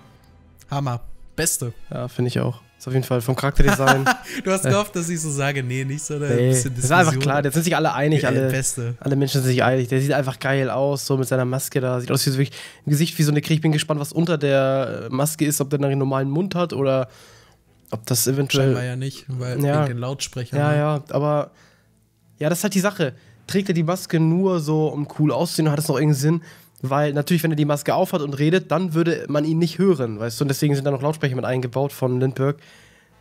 Hammer. Beste. Ja, finde ich auch. Ist auf jeden Fall vom Charakterdesign. du hast gehofft, dass ich so sage, nee, nicht so. Nee, ein das ist einfach klar, jetzt sind sich alle einig, alle, Beste. alle Menschen sind sich einig. Der sieht einfach geil aus, so mit seiner Maske da. Sieht aus wie so wirklich ein Gesicht wie so eine Krieg. Ich bin gespannt, was unter der äh, Maske ist, ob der einen normalen Mund hat oder ob das eventuell. Scheinbar ja nicht, weil ja, den Lautsprecher. Ja, ne? ja, aber ja, das ist halt die Sache. Trägt er die Maske nur so, um cool auszusehen, hat das noch irgendeinen Sinn? Weil natürlich, wenn er die Maske aufhat und redet, dann würde man ihn nicht hören, weißt du? Und deswegen sind da noch Lautsprecher mit eingebaut von Lindbergh.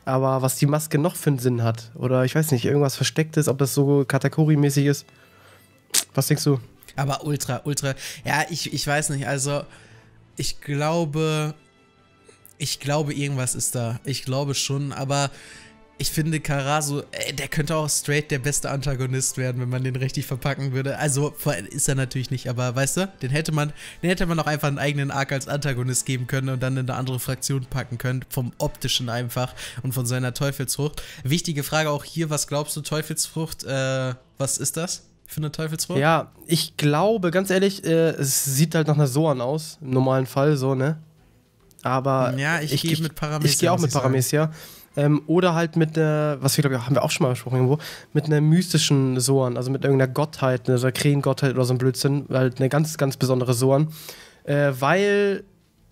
Aber was die Maske noch für einen Sinn hat, oder ich weiß nicht, irgendwas Verstecktes, ob das so Katakuri-mäßig ist. Was denkst du? Aber ultra, ultra. Ja, ich, ich weiß nicht. Also, ich glaube. Ich glaube, irgendwas ist da. Ich glaube schon, aber ich finde Karasu, äh, der könnte auch straight der beste Antagonist werden, wenn man den richtig verpacken würde. Also ist er natürlich nicht, aber weißt du, den hätte man, den hätte man auch einfach einen eigenen Arc als Antagonist geben können und dann in eine andere Fraktion packen können, vom optischen einfach und von seiner Teufelsfrucht. Wichtige Frage auch hier, was glaubst du, Teufelsfrucht, äh, was ist das? für eine Teufelsfrucht? Ja, ich glaube, ganz ehrlich, äh, es sieht halt nach einer Soan aus, im normalen Fall, so, ne? Aber ja, ich, ich gehe mit Paramesia. Ich gehe auch mit Paramesia. Sagen. Ähm, oder halt mit einer, was wir glaube ich haben wir auch schon mal besprochen irgendwo, mit einer mystischen Soan, also mit irgendeiner Gottheit, einer Sakrien-Gottheit oder so ein Blödsinn, halt eine ganz, ganz besondere Soan. Äh, weil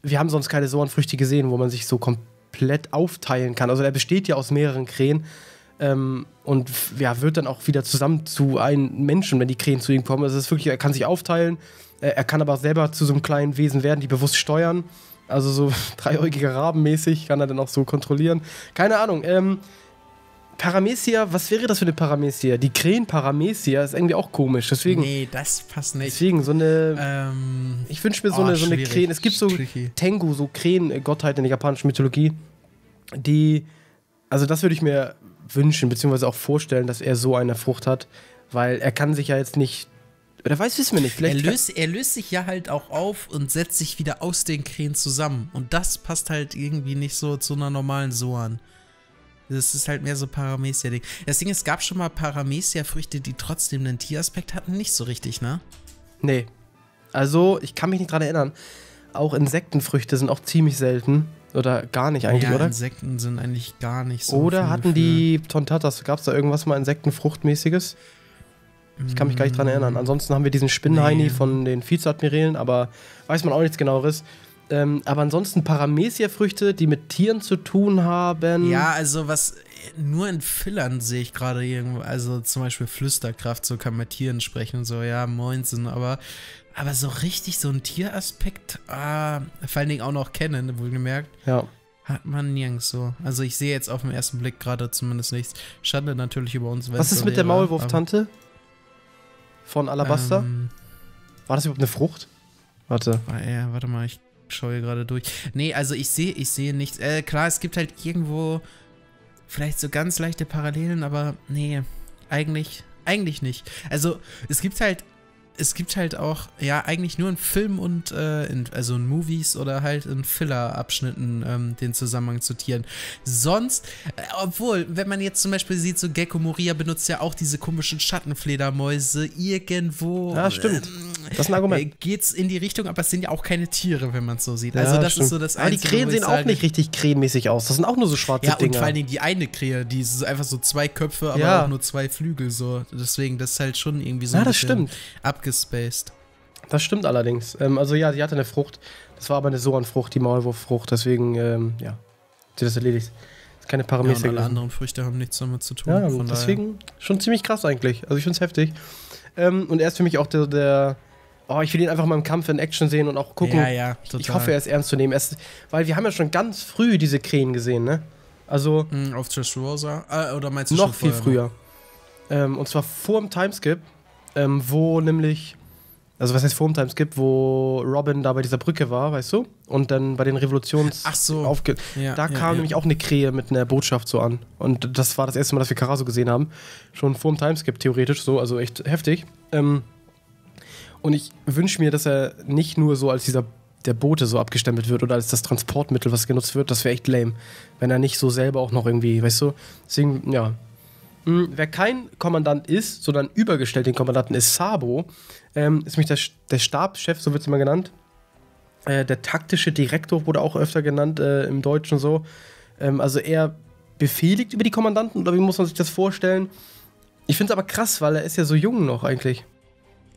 wir haben sonst keine Soanfrüchte gesehen, wo man sich so komplett aufteilen kann. Also er besteht ja aus mehreren Krähen. Ähm, und ja, wird dann auch wieder zusammen zu einem Menschen, wenn die Krähen zu ihm kommen. Also es ist wirklich, er kann sich aufteilen, äh, er kann aber selber zu so einem kleinen Wesen werden, die bewusst steuern. Also so dreieugiger Rabenmäßig kann er dann auch so kontrollieren. Keine Ahnung. Ähm, Paramecia, was wäre das für eine Paramesia? Die Krähen Paramecia ist irgendwie auch komisch. Deswegen, nee, das passt nicht. Deswegen so eine. Ähm, ich wünsche mir so, oh, eine, so eine Krähen. Es gibt so tricky. Tengu, so Krähen-Gottheit in der japanischen Mythologie. Die. Also das würde ich mir wünschen, beziehungsweise auch vorstellen, dass er so eine Frucht hat. Weil er kann sich ja jetzt nicht Wer weiß, wissen wir nicht. Vielleicht er, löst, er löst sich ja halt auch auf und setzt sich wieder aus den Krähen zusammen. Und das passt halt irgendwie nicht so zu einer normalen Soan. Das ist halt mehr so Paramecia-Ding. Das Ding, es gab schon mal Paramecia-Früchte, die trotzdem einen Tieraspekt hatten. Nicht so richtig, ne? Nee. Also, ich kann mich nicht dran erinnern. Auch Insektenfrüchte sind auch ziemlich selten. Oder gar nicht eigentlich, ja, oder? Insekten sind eigentlich gar nicht so. Oder hatten die Tontatas, gab es da irgendwas mal Insektenfruchtmäßiges? Ich kann mich gar nicht dran erinnern. Ansonsten haben wir diesen Spinnenheini nee. von den Vizeadmirälen, aber weiß man auch nichts genaueres. Ähm, aber ansonsten paramesia früchte die mit Tieren zu tun haben. Ja, also was nur in Fillern sehe ich gerade irgendwo. Also zum Beispiel Flüsterkraft, so kann man mit Tieren sprechen, so ja, moinsen, aber. Aber so richtig so ein Tieraspekt, ah, vor allen Dingen auch noch kennen, wohlgemerkt. Ja. Hat man nirgends so. Also ich sehe jetzt auf den ersten Blick gerade zumindest nichts. Schande natürlich über uns. Was ist mit der Maulwurftante? von Alabaster? Ähm, war das überhaupt eine Frucht? Warte. War, ah, ja, warte mal, ich schaue gerade durch. Nee, also ich sehe ich sehe nichts. Äh, klar, es gibt halt irgendwo vielleicht so ganz leichte Parallelen, aber nee, eigentlich eigentlich nicht. Also, es gibt halt es gibt halt auch, ja, eigentlich nur in Filmen und, äh, in, also in Movies oder halt in Filler-Abschnitten ähm, den Zusammenhang zu Tieren. Sonst, äh, obwohl, wenn man jetzt zum Beispiel sieht, so Gecko Moria benutzt ja auch diese komischen Schattenfledermäuse irgendwo. Ja, stimmt. Ähm, das ist ein Argument. Äh, geht's in die Richtung, aber es sind ja auch keine Tiere, wenn man es so sieht. Also das stimmt. ist so das Aber die Krähen sehen auch nicht richtig krähenmäßig aus. Das sind auch nur so schwarze ja, Dinger. Ja, und vor allen Dingen die eine Krähe, die ist einfach so zwei Köpfe, aber ja. auch nur zwei Flügel so. Deswegen, das ist halt schon irgendwie so ja, ein das bisschen abgespaced. Das stimmt allerdings. Ähm, also ja, sie hatte eine Frucht. Das war aber eine Soanfrucht, die Maulwurffrucht. Deswegen, ähm, ja, sie das erledigt keine Parameter. Ja, alle anderen Früchte haben nichts damit zu tun. Ja, deswegen daher. schon ziemlich krass eigentlich. Also ich finde es heftig. Ähm, und er ist für mich auch der, der oh, ich will ihn einfach mal im Kampf in Action sehen und auch gucken. Ja, ja, total. Ich hoffe, er ist ernst zu nehmen. Es, weil wir haben ja schon ganz früh diese Krähen gesehen, ne? Also. Mhm, auf Trishuosa? Äh, oder meinst du Noch viel ne? früher. Ähm, und zwar vor dem Timeskip, ähm, wo nämlich. Also, was heißt vor dem Timeskip, wo Robin da bei dieser Brücke war, weißt du? Und dann bei den Revolutions. Ach so. Aufge ja, da ja, kam ja. nämlich auch eine Krähe mit einer Botschaft so an. Und das war das erste Mal, dass wir Karaso gesehen haben. Schon vor dem Timeskip, theoretisch so. Also echt heftig. Ähm. Und ich wünsche mir, dass er nicht nur so als dieser der Boote so abgestempelt wird oder als das Transportmittel, was genutzt wird, das wäre echt lame. Wenn er nicht so selber auch noch irgendwie, weißt du? Deswegen, ja. Hm, wer kein Kommandant ist, sondern übergestellt den Kommandanten ist Sabo, ähm, ist nämlich der, der Stabschef, so wird es immer genannt. Äh, der taktische Direktor wurde auch öfter genannt äh, im Deutschen so. Ähm, also er befehligt über die Kommandanten oder wie muss man sich das vorstellen? Ich finde es aber krass, weil er ist ja so jung noch eigentlich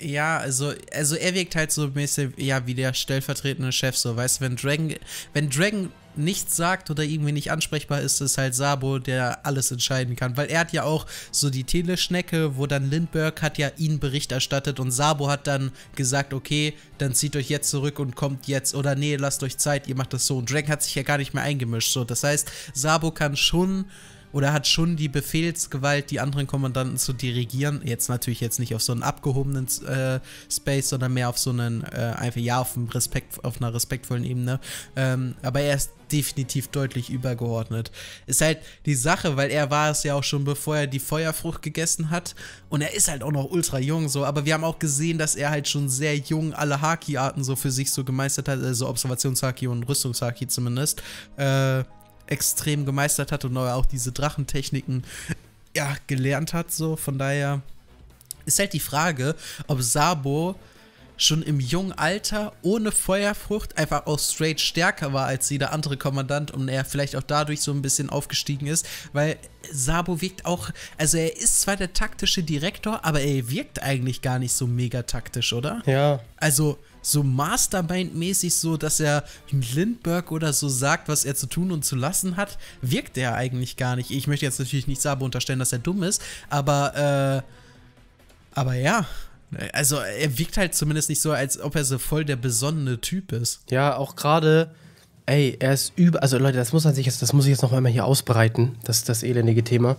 ja, also, also er wirkt halt so mäßig, ja, wie der stellvertretende Chef, so, weißt du, wenn Dragon, wenn Dragon nichts sagt oder irgendwie nicht ansprechbar ist, ist halt Sabo, der alles entscheiden kann. Weil er hat ja auch so die Teleschnecke, wo dann Lindbergh hat ja ihn Bericht erstattet und Sabo hat dann gesagt, okay, dann zieht euch jetzt zurück und kommt jetzt oder nee, lasst euch Zeit, ihr macht das so. Und Dragon hat sich ja gar nicht mehr eingemischt. So, das heißt, Sabo kann schon oder hat schon die Befehlsgewalt, die anderen Kommandanten zu dirigieren. Jetzt natürlich jetzt nicht auf so einen abgehobenen äh, Space, sondern mehr auf so einen, äh, einfach ja, auf, einen Respekt, auf einer respektvollen Ebene. Ähm, aber er ist definitiv deutlich übergeordnet. Ist halt die Sache, weil er war es ja auch schon, bevor er die Feuerfrucht gegessen hat. Und er ist halt auch noch ultra jung so. Aber wir haben auch gesehen, dass er halt schon sehr jung alle Haki-Arten so für sich so gemeistert hat. Also Observationshaki und Rüstungshaki zumindest. Äh, extrem gemeistert hat und auch diese Drachentechniken ja, gelernt hat. So, von daher ist halt die Frage, ob Sabo schon im jungen Alter ohne Feuerfrucht einfach auch straight stärker war als jeder andere Kommandant und er vielleicht auch dadurch so ein bisschen aufgestiegen ist, weil Sabo wirkt auch, also er ist zwar der taktische Direktor, aber er wirkt eigentlich gar nicht so mega taktisch, oder? Ja. Also so Mastermind-mäßig so, dass er Lindbergh oder so sagt, was er zu tun und zu lassen hat, wirkt er eigentlich gar nicht. Ich möchte jetzt natürlich nicht Sabo unterstellen, dass er dumm ist, aber, äh, aber ja. Also er wirkt halt zumindest nicht so, als ob er so voll der besonnene Typ ist. Ja, auch gerade, ey, er ist über, also Leute, das muss an sich, jetzt, das muss ich jetzt noch einmal hier ausbreiten, das, das elendige Thema.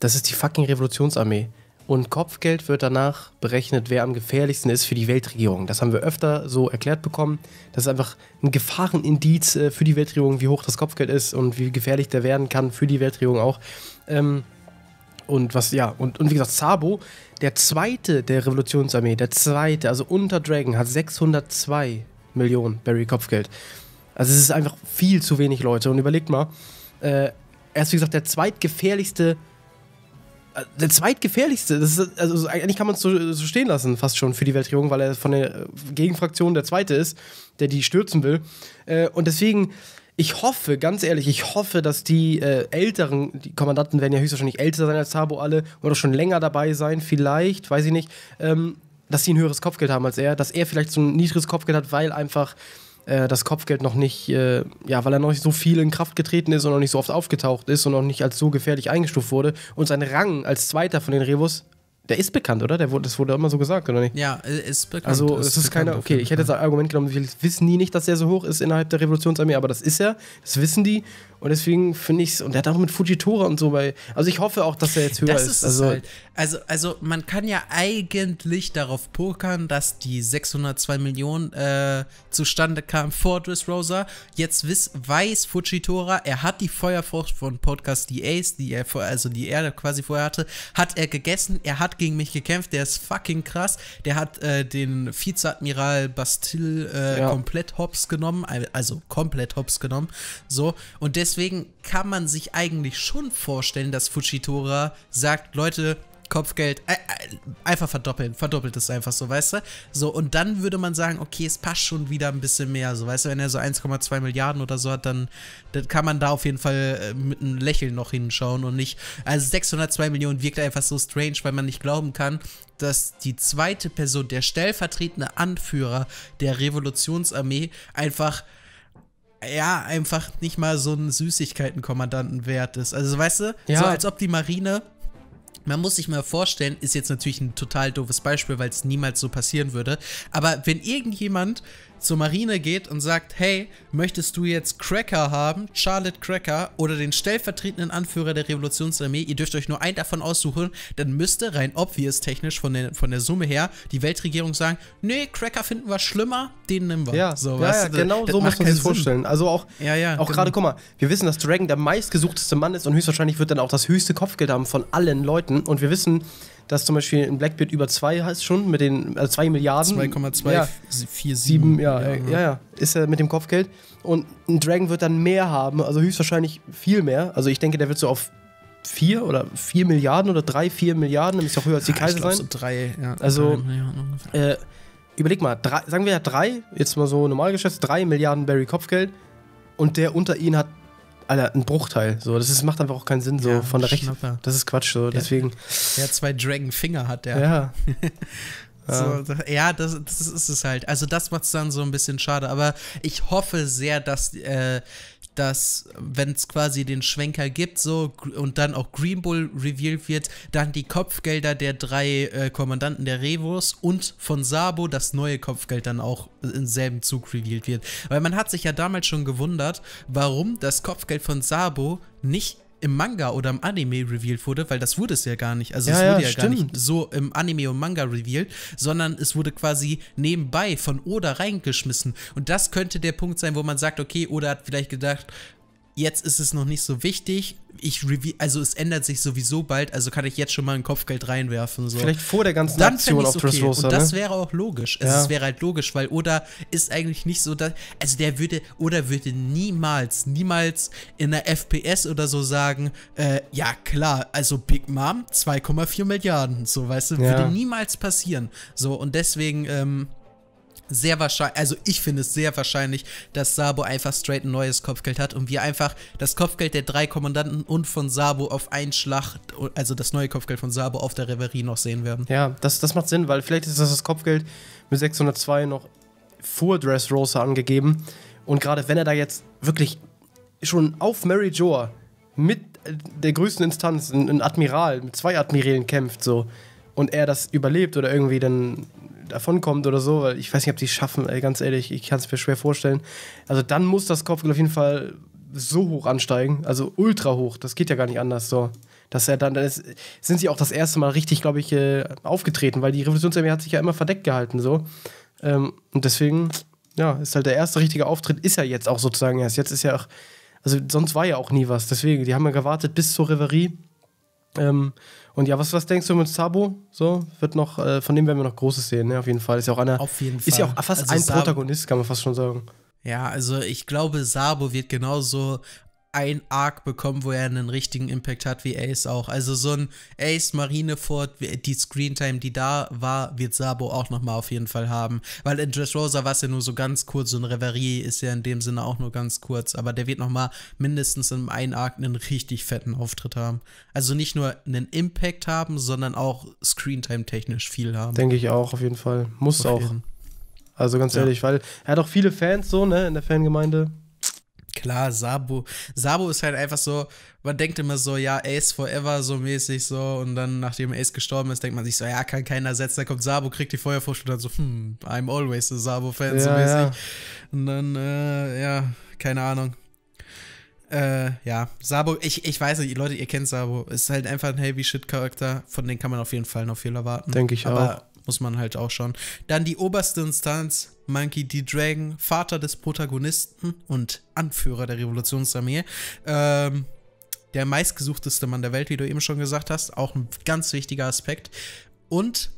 Das ist die fucking Revolutionsarmee. Und Kopfgeld wird danach berechnet, wer am gefährlichsten ist für die Weltregierung. Das haben wir öfter so erklärt bekommen. Das ist einfach ein Gefahrenindiz äh, für die Weltregierung, wie hoch das Kopfgeld ist und wie gefährlich der werden kann für die Weltregierung auch. Ähm, und was, ja, und, und wie gesagt, Sabo, der zweite der Revolutionsarmee, der zweite, also unter Dragon, hat 602 Millionen Barry Kopfgeld. Also es ist einfach viel zu wenig Leute. Und überlegt mal, äh, er ist wie gesagt der zweitgefährlichste äh, der zweitgefährlichste. Das ist, also eigentlich kann man es so, so, stehen lassen, fast schon für die Weltregierung, weil er von der äh, Gegenfraktion der zweite ist, der die stürzen will. Äh, und deswegen, ich hoffe, ganz ehrlich, ich hoffe, dass die äh, älteren, die Kommandanten werden ja höchstwahrscheinlich älter sein als Tabo alle oder schon länger dabei sein, vielleicht, weiß ich nicht, ähm, dass sie ein höheres Kopfgeld haben als er, dass er vielleicht so ein niedriges Kopfgeld hat, weil einfach äh, das Kopfgeld noch nicht, äh, ja, weil er noch nicht so viel in Kraft getreten ist und noch nicht so oft aufgetaucht ist und noch nicht als so gefährlich eingestuft wurde. Und sein Rang als Zweiter von den Rebus, der ist bekannt, oder? Der wurde, das wurde immer so gesagt, oder nicht? Ja, äh, ist bekannt. Also, es ist, ist keiner, okay, ich hätte das Argument genommen, wir wissen die nicht, dass er so hoch ist innerhalb der Revolutionsarmee, aber das ist er, das wissen die. Und deswegen finde ich es, und der hat auch mit Fujitora und so bei. Also ich hoffe auch, dass er jetzt höher das ist. ist also, halt. also, also man kann ja eigentlich darauf pokern, dass die 602 Millionen äh, zustande kamen vor Dressrosa. Jetzt wiss, weiß Fujitora, er hat die Feuerfrucht von Podcast The Ace, die er vor, also die er quasi vorher hatte, hat er gegessen, er hat gegen mich gekämpft, der ist fucking krass. Der hat äh, den Vizeadmiral Bastille äh, ja. komplett hops genommen, also komplett hops genommen. So, und deswegen Deswegen kann man sich eigentlich schon vorstellen, dass Fujitora sagt, Leute, Kopfgeld, äh, äh, einfach verdoppeln, verdoppelt es einfach so, weißt du? So, und dann würde man sagen, okay, es passt schon wieder ein bisschen mehr, so, weißt du, wenn er so 1,2 Milliarden oder so hat, dann, dann, kann man da auf jeden Fall äh, mit einem Lächeln noch hinschauen und nicht, also 602 Millionen wirkt einfach so strange, weil man nicht glauben kann, dass die zweite Person, der stellvertretende Anführer der Revolutionsarmee, einfach ja, einfach nicht mal so ein Süßigkeitenkommandanten wert ist. Also weißt du, ja. so als ob die Marine man muss sich mal vorstellen, ist jetzt natürlich ein total doofes Beispiel, weil es niemals so passieren würde. Aber wenn irgendjemand zur Marine geht und sagt, hey, möchtest du jetzt Cracker haben, Charlotte Cracker oder den stellvertretenden Anführer der Revolutionsarmee, ihr dürft euch nur einen davon aussuchen, dann müsste rein obvious technisch von der, von der Summe her die Weltregierung sagen, nee, Cracker finden wir schlimmer, den nehmen wir. Ja, so, ja, ja genau so muss man sich das vorstellen. Also auch, ja, ja, auch genau. gerade, guck mal, wir wissen, dass Dragon der meistgesuchteste Mann ist und höchstwahrscheinlich wird dann auch das höchste Kopfgeld haben von allen Leuten und wir wissen, dass zum Beispiel ein Blackbeard über 2 heißt schon, mit den also äh, 2 Milliarden. 2,247. Ja, ja, ja, ja, ist er mit dem Kopfgeld. Und ein Dragon wird dann mehr haben, also höchstwahrscheinlich viel mehr. Also ich denke, der wird so auf 4 oder 4 Milliarden oder 3, 4 Milliarden, ist auch höher als die ja, Kaiser ich glaub, sein. So drei, ja, also, drei äh, überleg mal, drei, sagen wir ja 3, jetzt mal so normal geschätzt, 3 Milliarden Barry Kopfgeld und der unter ihnen hat Alter, ein Bruchteil. So, das ist, macht einfach auch keinen Sinn so ja, von der Rechnung. Das ist Quatsch so. Der, deswegen. Der zwei Dragon Finger hat der. Ja. So, ja, das, das, ist es halt. Also das macht es dann so ein bisschen schade. Aber ich hoffe sehr, dass äh, dass wenn es quasi den Schwenker gibt, so und dann auch Green Bull revealed wird, dann die Kopfgelder der drei äh, Kommandanten der Revos und von Sabo das neue Kopfgeld dann auch im selben Zug revealed wird. Weil man hat sich ja damals schon gewundert, warum das Kopfgeld von Sabo nicht im Manga oder im Anime revealed wurde, weil das wurde es ja gar nicht. Also ja, es wurde ja, ja gar nicht so im Anime und Manga revealed, sondern es wurde quasi nebenbei von Oda reingeschmissen. Und das könnte der Punkt sein, wo man sagt, okay, Oda hat vielleicht gedacht, jetzt ist es noch nicht so wichtig, ich also es ändert sich sowieso bald, also kann ich jetzt schon mal ein Kopfgeld reinwerfen. So. Vielleicht vor der ganzen dann Aktion auf okay. Dress Rosa, Und das ne? wäre auch logisch. Also ja. Es wäre halt logisch, weil Oda ist eigentlich nicht so, dass, also der würde, Oda würde niemals, niemals in der FPS oder so sagen, äh, ja klar, also Big Mom 2,4 Milliarden, so weißt du, ja. würde niemals passieren. So und deswegen, ähm, sehr wahrscheinlich, also ich finde es sehr wahrscheinlich, dass Sabo einfach straight ein neues Kopfgeld hat und wir einfach das Kopfgeld der drei Kommandanten und von Sabo auf einen Schlag, also das neue Kopfgeld von Sabo auf der Reverie noch sehen werden. Ja, das, das macht Sinn, weil vielleicht ist das, das Kopfgeld mit 602 noch vor Dressrosa angegeben und gerade wenn er da jetzt wirklich schon auf Mary Joa mit äh, der größten Instanz, ein Admiral, mit zwei Admirälen kämpft so und er das überlebt oder irgendwie dann davon kommt oder so, weil ich weiß nicht, ob die es schaffen, ey, ganz ehrlich, ich kann es mir schwer vorstellen. Also dann muss das Kopfgeld auf jeden Fall so hoch ansteigen, also ultra hoch, das geht ja gar nicht anders so. Dass er dann, dann ist, sind sie auch das erste Mal richtig, glaube ich, äh, aufgetreten, weil die Revolutionsarmee hat sich ja immer verdeckt gehalten, so. Ähm, und deswegen, ja, ist halt der erste richtige Auftritt, ist ja jetzt auch sozusagen erst. Jetzt ist ja auch, also sonst war ja auch nie was, deswegen, die haben ja gewartet bis zur Reverie. Ähm, und ja, was, was denkst du mit Sabo? So, wird noch, äh, von dem werden wir noch Großes sehen, ne? Auf jeden Fall. Ist ja auch einer. Auf jeden Fall. Ist ja auch fast also ein Sabo. Protagonist, kann man fast schon sagen. Ja, also ich glaube, Sabo wird genauso ein Arc bekommen, wo er einen richtigen Impact hat, wie Ace auch. Also so ein Ace Marineford, die Screentime, die da war, wird Sabo auch nochmal auf jeden Fall haben. Weil in Dressrosa war es ja nur so ganz kurz, so ein Reverie ist ja in dem Sinne auch nur ganz kurz, aber der wird nochmal mindestens in einem Arc einen richtig fetten Auftritt haben. Also nicht nur einen Impact haben, sondern auch Screentime technisch viel haben. Denke ich auch, auf jeden Fall. Muss auf auch. Jeden. Also ganz ehrlich, ja. weil er hat auch viele Fans so, ne, in der Fangemeinde. Klar, Sabo. Sabo ist halt einfach so, man denkt immer so, ja, Ace forever, so mäßig so. Und dann, nachdem Ace gestorben ist, denkt man sich so, ja, kann keiner setzen, Dann kommt Sabo, kriegt die Feuerfurcht und dann so, hm, I'm always a Sabo-Fan, ja, so mäßig. Ja. Und dann, äh, ja, keine Ahnung. Äh, ja, Sabo, ich, ich weiß nicht, Leute, ihr kennt Sabo. Ist halt einfach ein heavy shit Charakter, von dem kann man auf jeden Fall noch viel erwarten. Denke ich Aber auch muss man halt auch schauen. Dann die oberste Instanz, Monkey D. Dragon, Vater des Protagonisten und Anführer der Revolutionsarmee. Ähm, der meistgesuchteste Mann der Welt, wie du eben schon gesagt hast, auch ein ganz wichtiger Aspekt. Und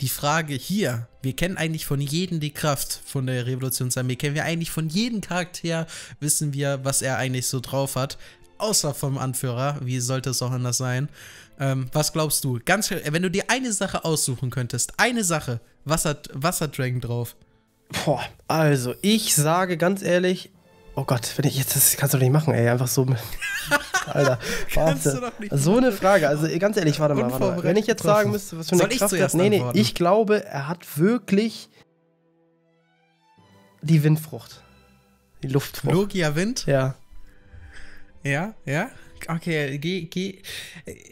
die Frage hier, wir kennen eigentlich von jedem die Kraft von der Revolutionsarmee, kennen wir eigentlich von jedem Charakter, wissen wir, was er eigentlich so drauf hat, außer vom Anführer, wie sollte es auch anders sein. Ähm, was glaubst du? Ganz, schnell, wenn du dir eine Sache aussuchen könntest, eine Sache, was hat Wasser Dragon drauf? Boah, also ich sage ganz ehrlich, oh Gott, wenn ich jetzt das kannst du doch nicht machen, ey, einfach so. Alter, warte. so eine Frage, also ganz ehrlich, warte mal, warte mal. Wenn ich jetzt sagen müsste, was für eine Soll Kraft ich hat, nee, nee, antworten? ich glaube, er hat wirklich die Windfrucht, die Luftfrucht. Logia Wind. Ja. Ja, ja okay, geh, geh.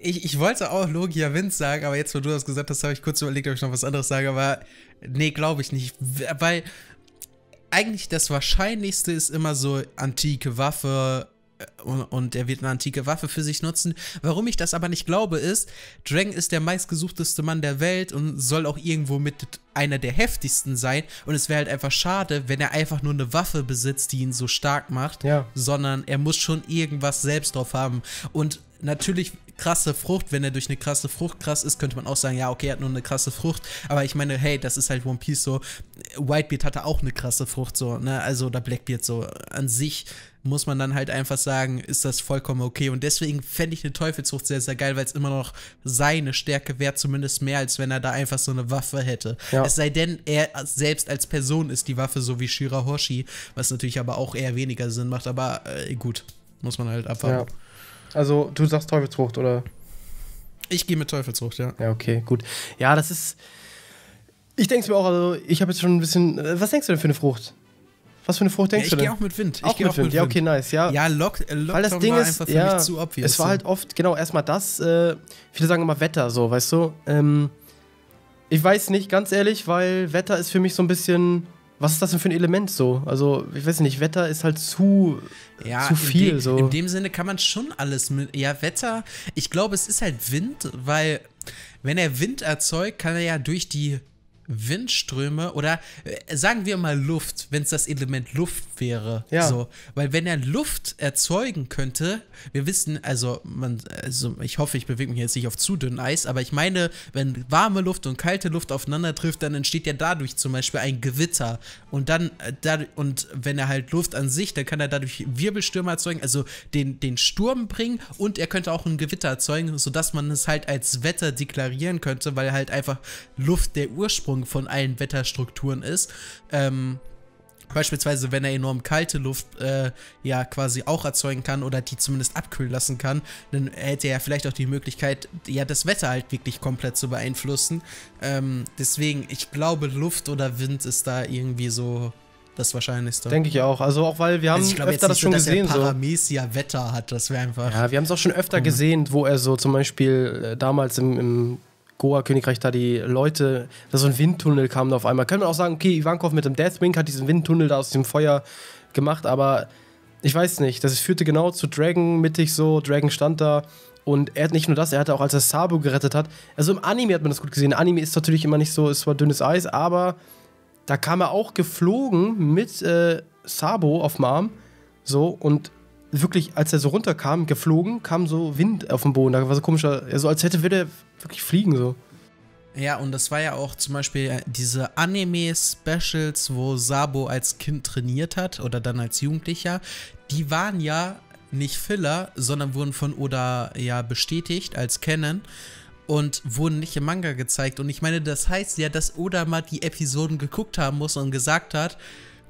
Ich, ich wollte auch Logia Wind sagen, aber jetzt, wo du das gesagt hast, habe ich kurz überlegt, ob ich noch was anderes sage, aber nee, glaube ich nicht. Weil eigentlich das Wahrscheinlichste ist immer so antike Waffe, äh, und er wird eine antike Waffe für sich nutzen. Warum ich das aber nicht glaube, ist, Dragon ist der meistgesuchteste Mann der Welt und soll auch irgendwo mit einer der heftigsten sein. Und es wäre halt einfach schade, wenn er einfach nur eine Waffe besitzt, die ihn so stark macht, ja. sondern er muss schon irgendwas selbst drauf haben. Und natürlich krasse Frucht, wenn er durch eine krasse Frucht krass ist, könnte man auch sagen, ja, okay, er hat nur eine krasse Frucht, aber ich meine, hey, das ist halt One Piece so. Whitebeard hatte auch eine krasse Frucht so, ne? Also oder Blackbeard so an sich muss man dann halt einfach sagen, ist das vollkommen okay. Und deswegen fände ich eine Teufelsfrucht sehr, sehr geil, weil es immer noch seine Stärke wäre, zumindest mehr, als wenn er da einfach so eine Waffe hätte. Ja. Es sei denn, er selbst als Person ist die Waffe so wie Shirahoshi, was natürlich aber auch eher weniger Sinn macht, aber äh, gut, muss man halt abwarten. Ja. Also, du sagst Teufelsfrucht, oder? Ich gehe mit Teufelsfrucht, ja. Ja, okay, gut. Ja, das ist. Ich denke es mir auch, also ich habe jetzt schon ein bisschen. Äh, was denkst du denn für eine Frucht? Was für eine Frucht denkst ja, du denn? Ich gehe auch mit Wind. Ich auch mit, auch Wind. mit ja, okay, nice. Ja, ja Lock, äh, Weil das Ding ist, einfach für ja, mich zu obvious. Es war halt oft, genau, erstmal das. Äh, viele sagen immer Wetter, so, weißt du? Ähm, ich weiß nicht, ganz ehrlich, weil Wetter ist für mich so ein bisschen was ist das denn für ein Element so? Also, ich weiß nicht, Wetter ist halt zu, ja, zu viel. In, de so. in dem Sinne kann man schon alles mit. Ja, Wetter, ich glaube, es ist halt Wind, weil wenn er Wind erzeugt, kann er ja durch die Windströme oder äh, sagen wir mal Luft, wenn es das Element Luft wäre. Ja. So. Weil wenn er Luft erzeugen könnte, wir wissen, also, man, also ich hoffe, ich bewege mich jetzt nicht auf zu dünnem Eis, aber ich meine, wenn warme Luft und kalte Luft aufeinander trifft, dann entsteht ja dadurch zum Beispiel ein Gewitter. Und dann, äh, dadurch, und wenn er halt Luft an sich, dann kann er dadurch Wirbelstürme erzeugen, also den, den Sturm bringen und er könnte auch ein Gewitter erzeugen, sodass man es halt als Wetter deklarieren könnte, weil halt einfach Luft der Ursprung von allen Wetterstrukturen ist. Ähm, Beispielsweise, wenn er enorm kalte Luft äh, ja quasi auch erzeugen kann oder die zumindest abkühlen lassen kann, dann hätte er ja vielleicht auch die Möglichkeit, ja das Wetter halt wirklich komplett zu beeinflussen. Ähm, deswegen, ich glaube, Luft oder Wind ist da irgendwie so das Wahrscheinlichste. Denke ich auch. Also auch weil wir also haben also ich glaub, öfter das schon so, gesehen. Dass er Paramecia Wetter hat, das wäre einfach. Ja, wir haben es auch schon öfter mhm. gesehen, wo er so zum Beispiel äh, damals im, im Goa-Königreich da die Leute, da so ein Windtunnel kam da auf einmal. Könnte man auch sagen, okay, Ivankov mit dem Deathwing hat diesen Windtunnel da aus dem Feuer gemacht, aber ich weiß nicht, das führte genau zu Dragon mittig so, Dragon stand da und er hat nicht nur das, er hatte auch, als er Sabu gerettet hat, also im Anime hat man das gut gesehen, Anime ist natürlich immer nicht so, es war dünnes Eis, aber da kam er auch geflogen mit äh, Sabo auf Marm. so, und wirklich, als er so runterkam, geflogen, kam so Wind auf den Boden. Da war so komischer, so als hätte würde er wirklich fliegen so. Ja, und das war ja auch zum Beispiel äh, diese Anime-Specials, wo Sabo als Kind trainiert hat oder dann als Jugendlicher. Die waren ja nicht Filler, sondern wurden von Oda ja bestätigt als Canon und wurden nicht im Manga gezeigt. Und ich meine, das heißt ja, dass Oda mal die Episoden geguckt haben muss und gesagt hat,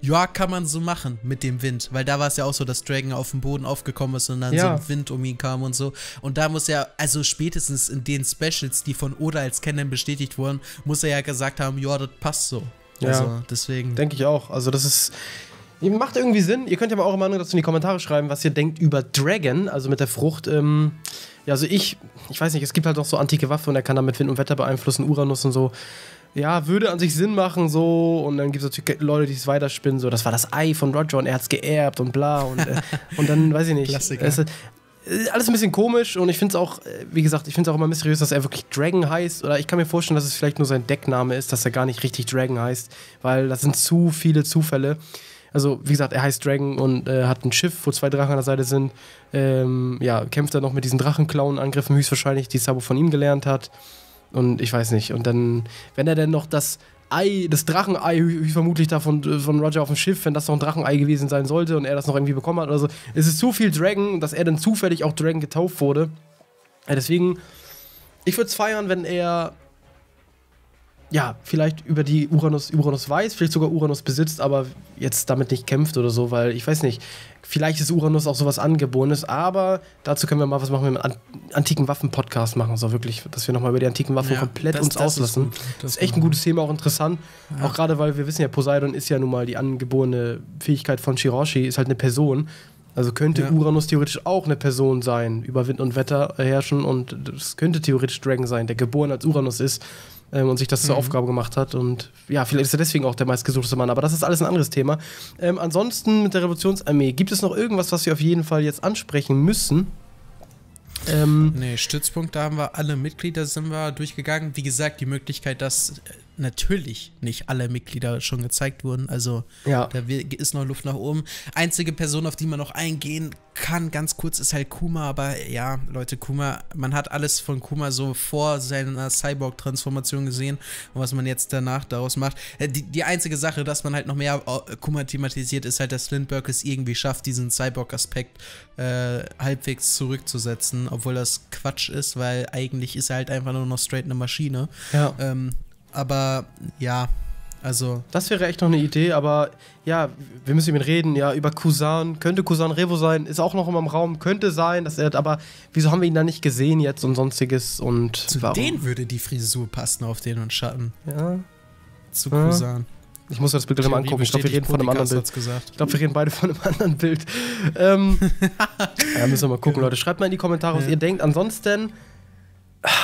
ja, kann man so machen mit dem Wind, weil da war es ja auch so, dass Dragon auf dem Boden aufgekommen ist und dann ja. so ein Wind um ihn kam und so. Und da muss er, also spätestens in den Specials, die von Oda als Canon bestätigt wurden, muss er ja gesagt haben, ja, das passt so. Ja, also, deswegen. Denke ich auch. Also, das ist. Macht irgendwie Sinn. Ihr könnt ja mal eure Meinung dazu in die Kommentare schreiben, was ihr denkt über Dragon, also mit der Frucht. Ähm, ja, also ich, ich weiß nicht, es gibt halt auch so antike Waffen und er kann damit Wind und Wetter beeinflussen, Uranus und so ja, würde an sich Sinn machen, so. Und dann gibt es natürlich Leute, die es weiterspinnen, so, das war das Ei von Roger und er hat es geerbt und bla. Und, äh, und dann, weiß ich nicht. Klassiker. Es, äh, alles ein bisschen komisch und ich finde es auch, äh, wie gesagt, ich finde es auch immer mysteriös, dass er wirklich Dragon heißt. Oder ich kann mir vorstellen, dass es vielleicht nur sein Deckname ist, dass er gar nicht richtig Dragon heißt, weil das sind zu viele Zufälle. Also, wie gesagt, er heißt Dragon und äh, hat ein Schiff, wo zwei Drachen an der Seite sind. Ähm, ja, kämpft er noch mit diesen Drachenclown-Angriffen, höchstwahrscheinlich, die Sabo von ihm gelernt hat. Und ich weiß nicht. Und dann, wenn er denn noch das Ei, das Drachenei, vermutlich da von, von Roger auf dem Schiff, wenn das noch ein Drachenei gewesen sein sollte und er das noch irgendwie bekommen hat oder so. Es ist so viel Dragon, dass er dann zufällig auch Dragon getauft wurde. deswegen, ich würde es feiern, wenn er ja, vielleicht über die Uranus, Uranus weiß, vielleicht sogar Uranus besitzt, aber jetzt damit nicht kämpft oder so, weil ich weiß nicht, vielleicht ist Uranus auch sowas Angeborenes, aber dazu können wir mal was machen, wir mit einem antiken Waffen-Podcast machen, so wirklich, dass wir nochmal über die antiken Waffen ja, komplett das, uns das auslassen. Ist das, ist echt ein gutes Thema, auch interessant, ja. auch gerade, weil wir wissen ja, Poseidon ist ja nun mal die angeborene Fähigkeit von Shiroshi, ist halt eine Person, also könnte ja. Uranus theoretisch auch eine Person sein, über Wind und Wetter herrschen und es könnte theoretisch Dragon sein, der geboren als Uranus ist ähm, und sich das mhm. zur Aufgabe gemacht hat. Und ja, vielleicht ist er deswegen auch der meistgesuchte Mann, aber das ist alles ein anderes Thema. Ähm, ansonsten mit der Revolutionsarmee, gibt es noch irgendwas, was wir auf jeden Fall jetzt ansprechen müssen? Ähm, nee, Stützpunkt, da haben wir alle Mitglieder, sind wir durchgegangen. Wie gesagt, die Möglichkeit, dass äh, natürlich nicht alle Mitglieder schon gezeigt wurden. Also ja. da ist noch Luft nach oben. Einzige Person, auf die man noch eingehen kann, ganz kurz, ist halt Kuma. Aber ja, Leute, Kuma, man hat alles von Kuma so vor seiner Cyborg-Transformation gesehen und was man jetzt danach daraus macht. Äh, die, die einzige Sache, dass man halt noch mehr äh, Kuma thematisiert, ist halt, dass Lindbergh es irgendwie schafft, diesen Cyborg-Aspekt äh, halbwegs zurückzusetzen, obwohl das Quatsch ist, weil eigentlich ist er halt einfach nur noch straight eine Maschine. Ja. Ähm, aber ja, also. Das wäre echt noch eine Idee, aber ja, wir müssen mit reden, ja, über Kusan. Könnte Kusan Revo sein, ist auch noch immer im Raum, könnte sein, dass er, aber wieso haben wir ihn da nicht gesehen jetzt und sonstiges und. Zu warum? denen würde die Frisur passen auf den und Schatten. Ja. Zu ja. Kusan. Ich muss das Bild gleich mal angucken. Ich glaube, wir reden von einem anderen Bild. Ich glaube, wir reden beide von einem anderen Bild. Ähm, ja, müssen wir mal gucken, Leute. Schreibt mal in die Kommentare, was ja. ihr denkt. Ansonsten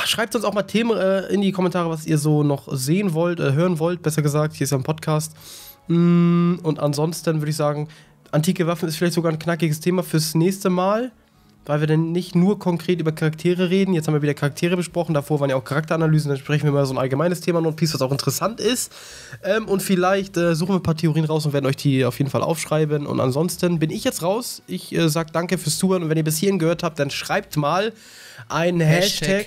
Schreibt uns auch mal Themen äh, in die Kommentare, was ihr so noch sehen wollt, äh, hören wollt, besser gesagt. Hier ist ja ein Podcast. Mm, und ansonsten würde ich sagen, antike Waffen ist vielleicht sogar ein knackiges Thema fürs nächste Mal, weil wir dann nicht nur konkret über Charaktere reden. Jetzt haben wir wieder Charaktere besprochen, davor waren ja auch Charakteranalysen, dann sprechen wir mal so ein allgemeines Thema One Piece, was auch interessant ist. Ähm, und vielleicht äh, suchen wir ein paar Theorien raus und werden euch die auf jeden Fall aufschreiben. Und ansonsten bin ich jetzt raus. Ich äh, sage danke fürs Zuhören und wenn ihr bis hierhin gehört habt, dann schreibt mal einen Hashtag, Hashtag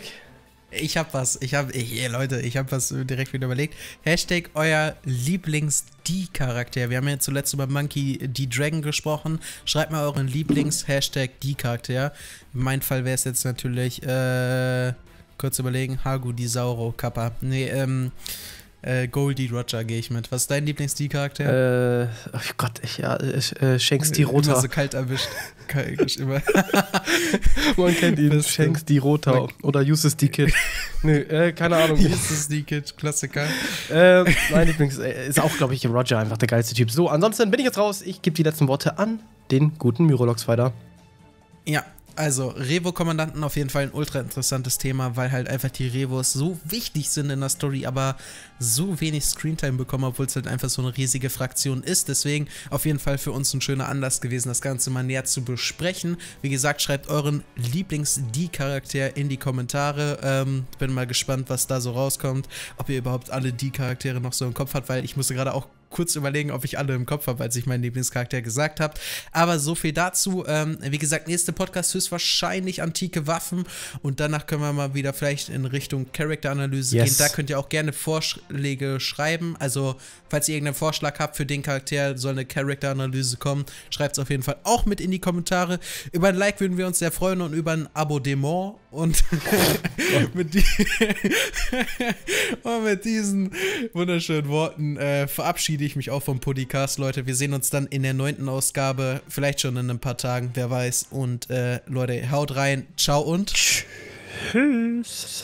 ich hab was, ich hab. habe, Leute, ich hab was äh, direkt wieder überlegt. Hashtag euer Lieblings-D-Charakter. Wir haben ja zuletzt über Monkey D. Dragon gesprochen. Schreibt mal euren Lieblings-Hashtag D-Charakter. In meinem Fall wäre es jetzt natürlich, äh, kurz überlegen, Hagu Di Sauro Kappa. Nee, ähm, äh, Goldie Roger gehe ich mit. Was ist dein Lieblings-D-Charakter? Äh, oh Gott, ich, ja, ich, äh, Shanks D. Rota. Äh, immer so kalt erwischt. immer. Man kennt ihn, Best Shanks D. Rota oder Uses D. Kid. nee, äh, keine Ahnung. Uses D. Kid, Klassiker. Äh, mein Lieblings äh, ist auch, glaube ich, Roger einfach der geilste Typ. So, ansonsten bin ich jetzt raus. Ich gebe die letzten Worte an den guten Myrolox weiter. Ja, also, Revo-Kommandanten auf jeden Fall ein ultra interessantes Thema, weil halt einfach die Revos so wichtig sind in der Story, aber so wenig Screentime bekommen, obwohl es halt einfach so eine riesige Fraktion ist. Deswegen auf jeden Fall für uns ein schöner Anlass gewesen, das Ganze mal näher zu besprechen. Wie gesagt, schreibt euren Lieblings-D-Charakter in die Kommentare. Ähm, bin mal gespannt, was da so rauskommt, ob ihr überhaupt alle D-Charaktere noch so im Kopf habt, weil ich musste gerade auch kurz überlegen, ob ich alle im Kopf habe, als ich meinen Lieblingscharakter gesagt habe. Aber so viel dazu. Ähm, wie gesagt, nächste Podcast ist wahrscheinlich antike Waffen und danach können wir mal wieder vielleicht in Richtung Charakteranalyse yes. gehen. Da könnt ihr auch gerne Vorschläge schreiben. Also, falls ihr irgendeinen Vorschlag habt für den Charakter, soll eine Charakteranalyse kommen, schreibt es auf jeden Fall auch mit in die Kommentare. Über ein Like würden wir uns sehr freuen und über ein Abonnement und, mit die, und, mit diesen wunderschönen Worten äh, verabschiede ich mich auch vom Podcast, Leute. Wir sehen uns dann in der neunten Ausgabe, vielleicht schon in ein paar Tagen, wer weiß. Und äh, Leute, haut rein, ciao und tschüss.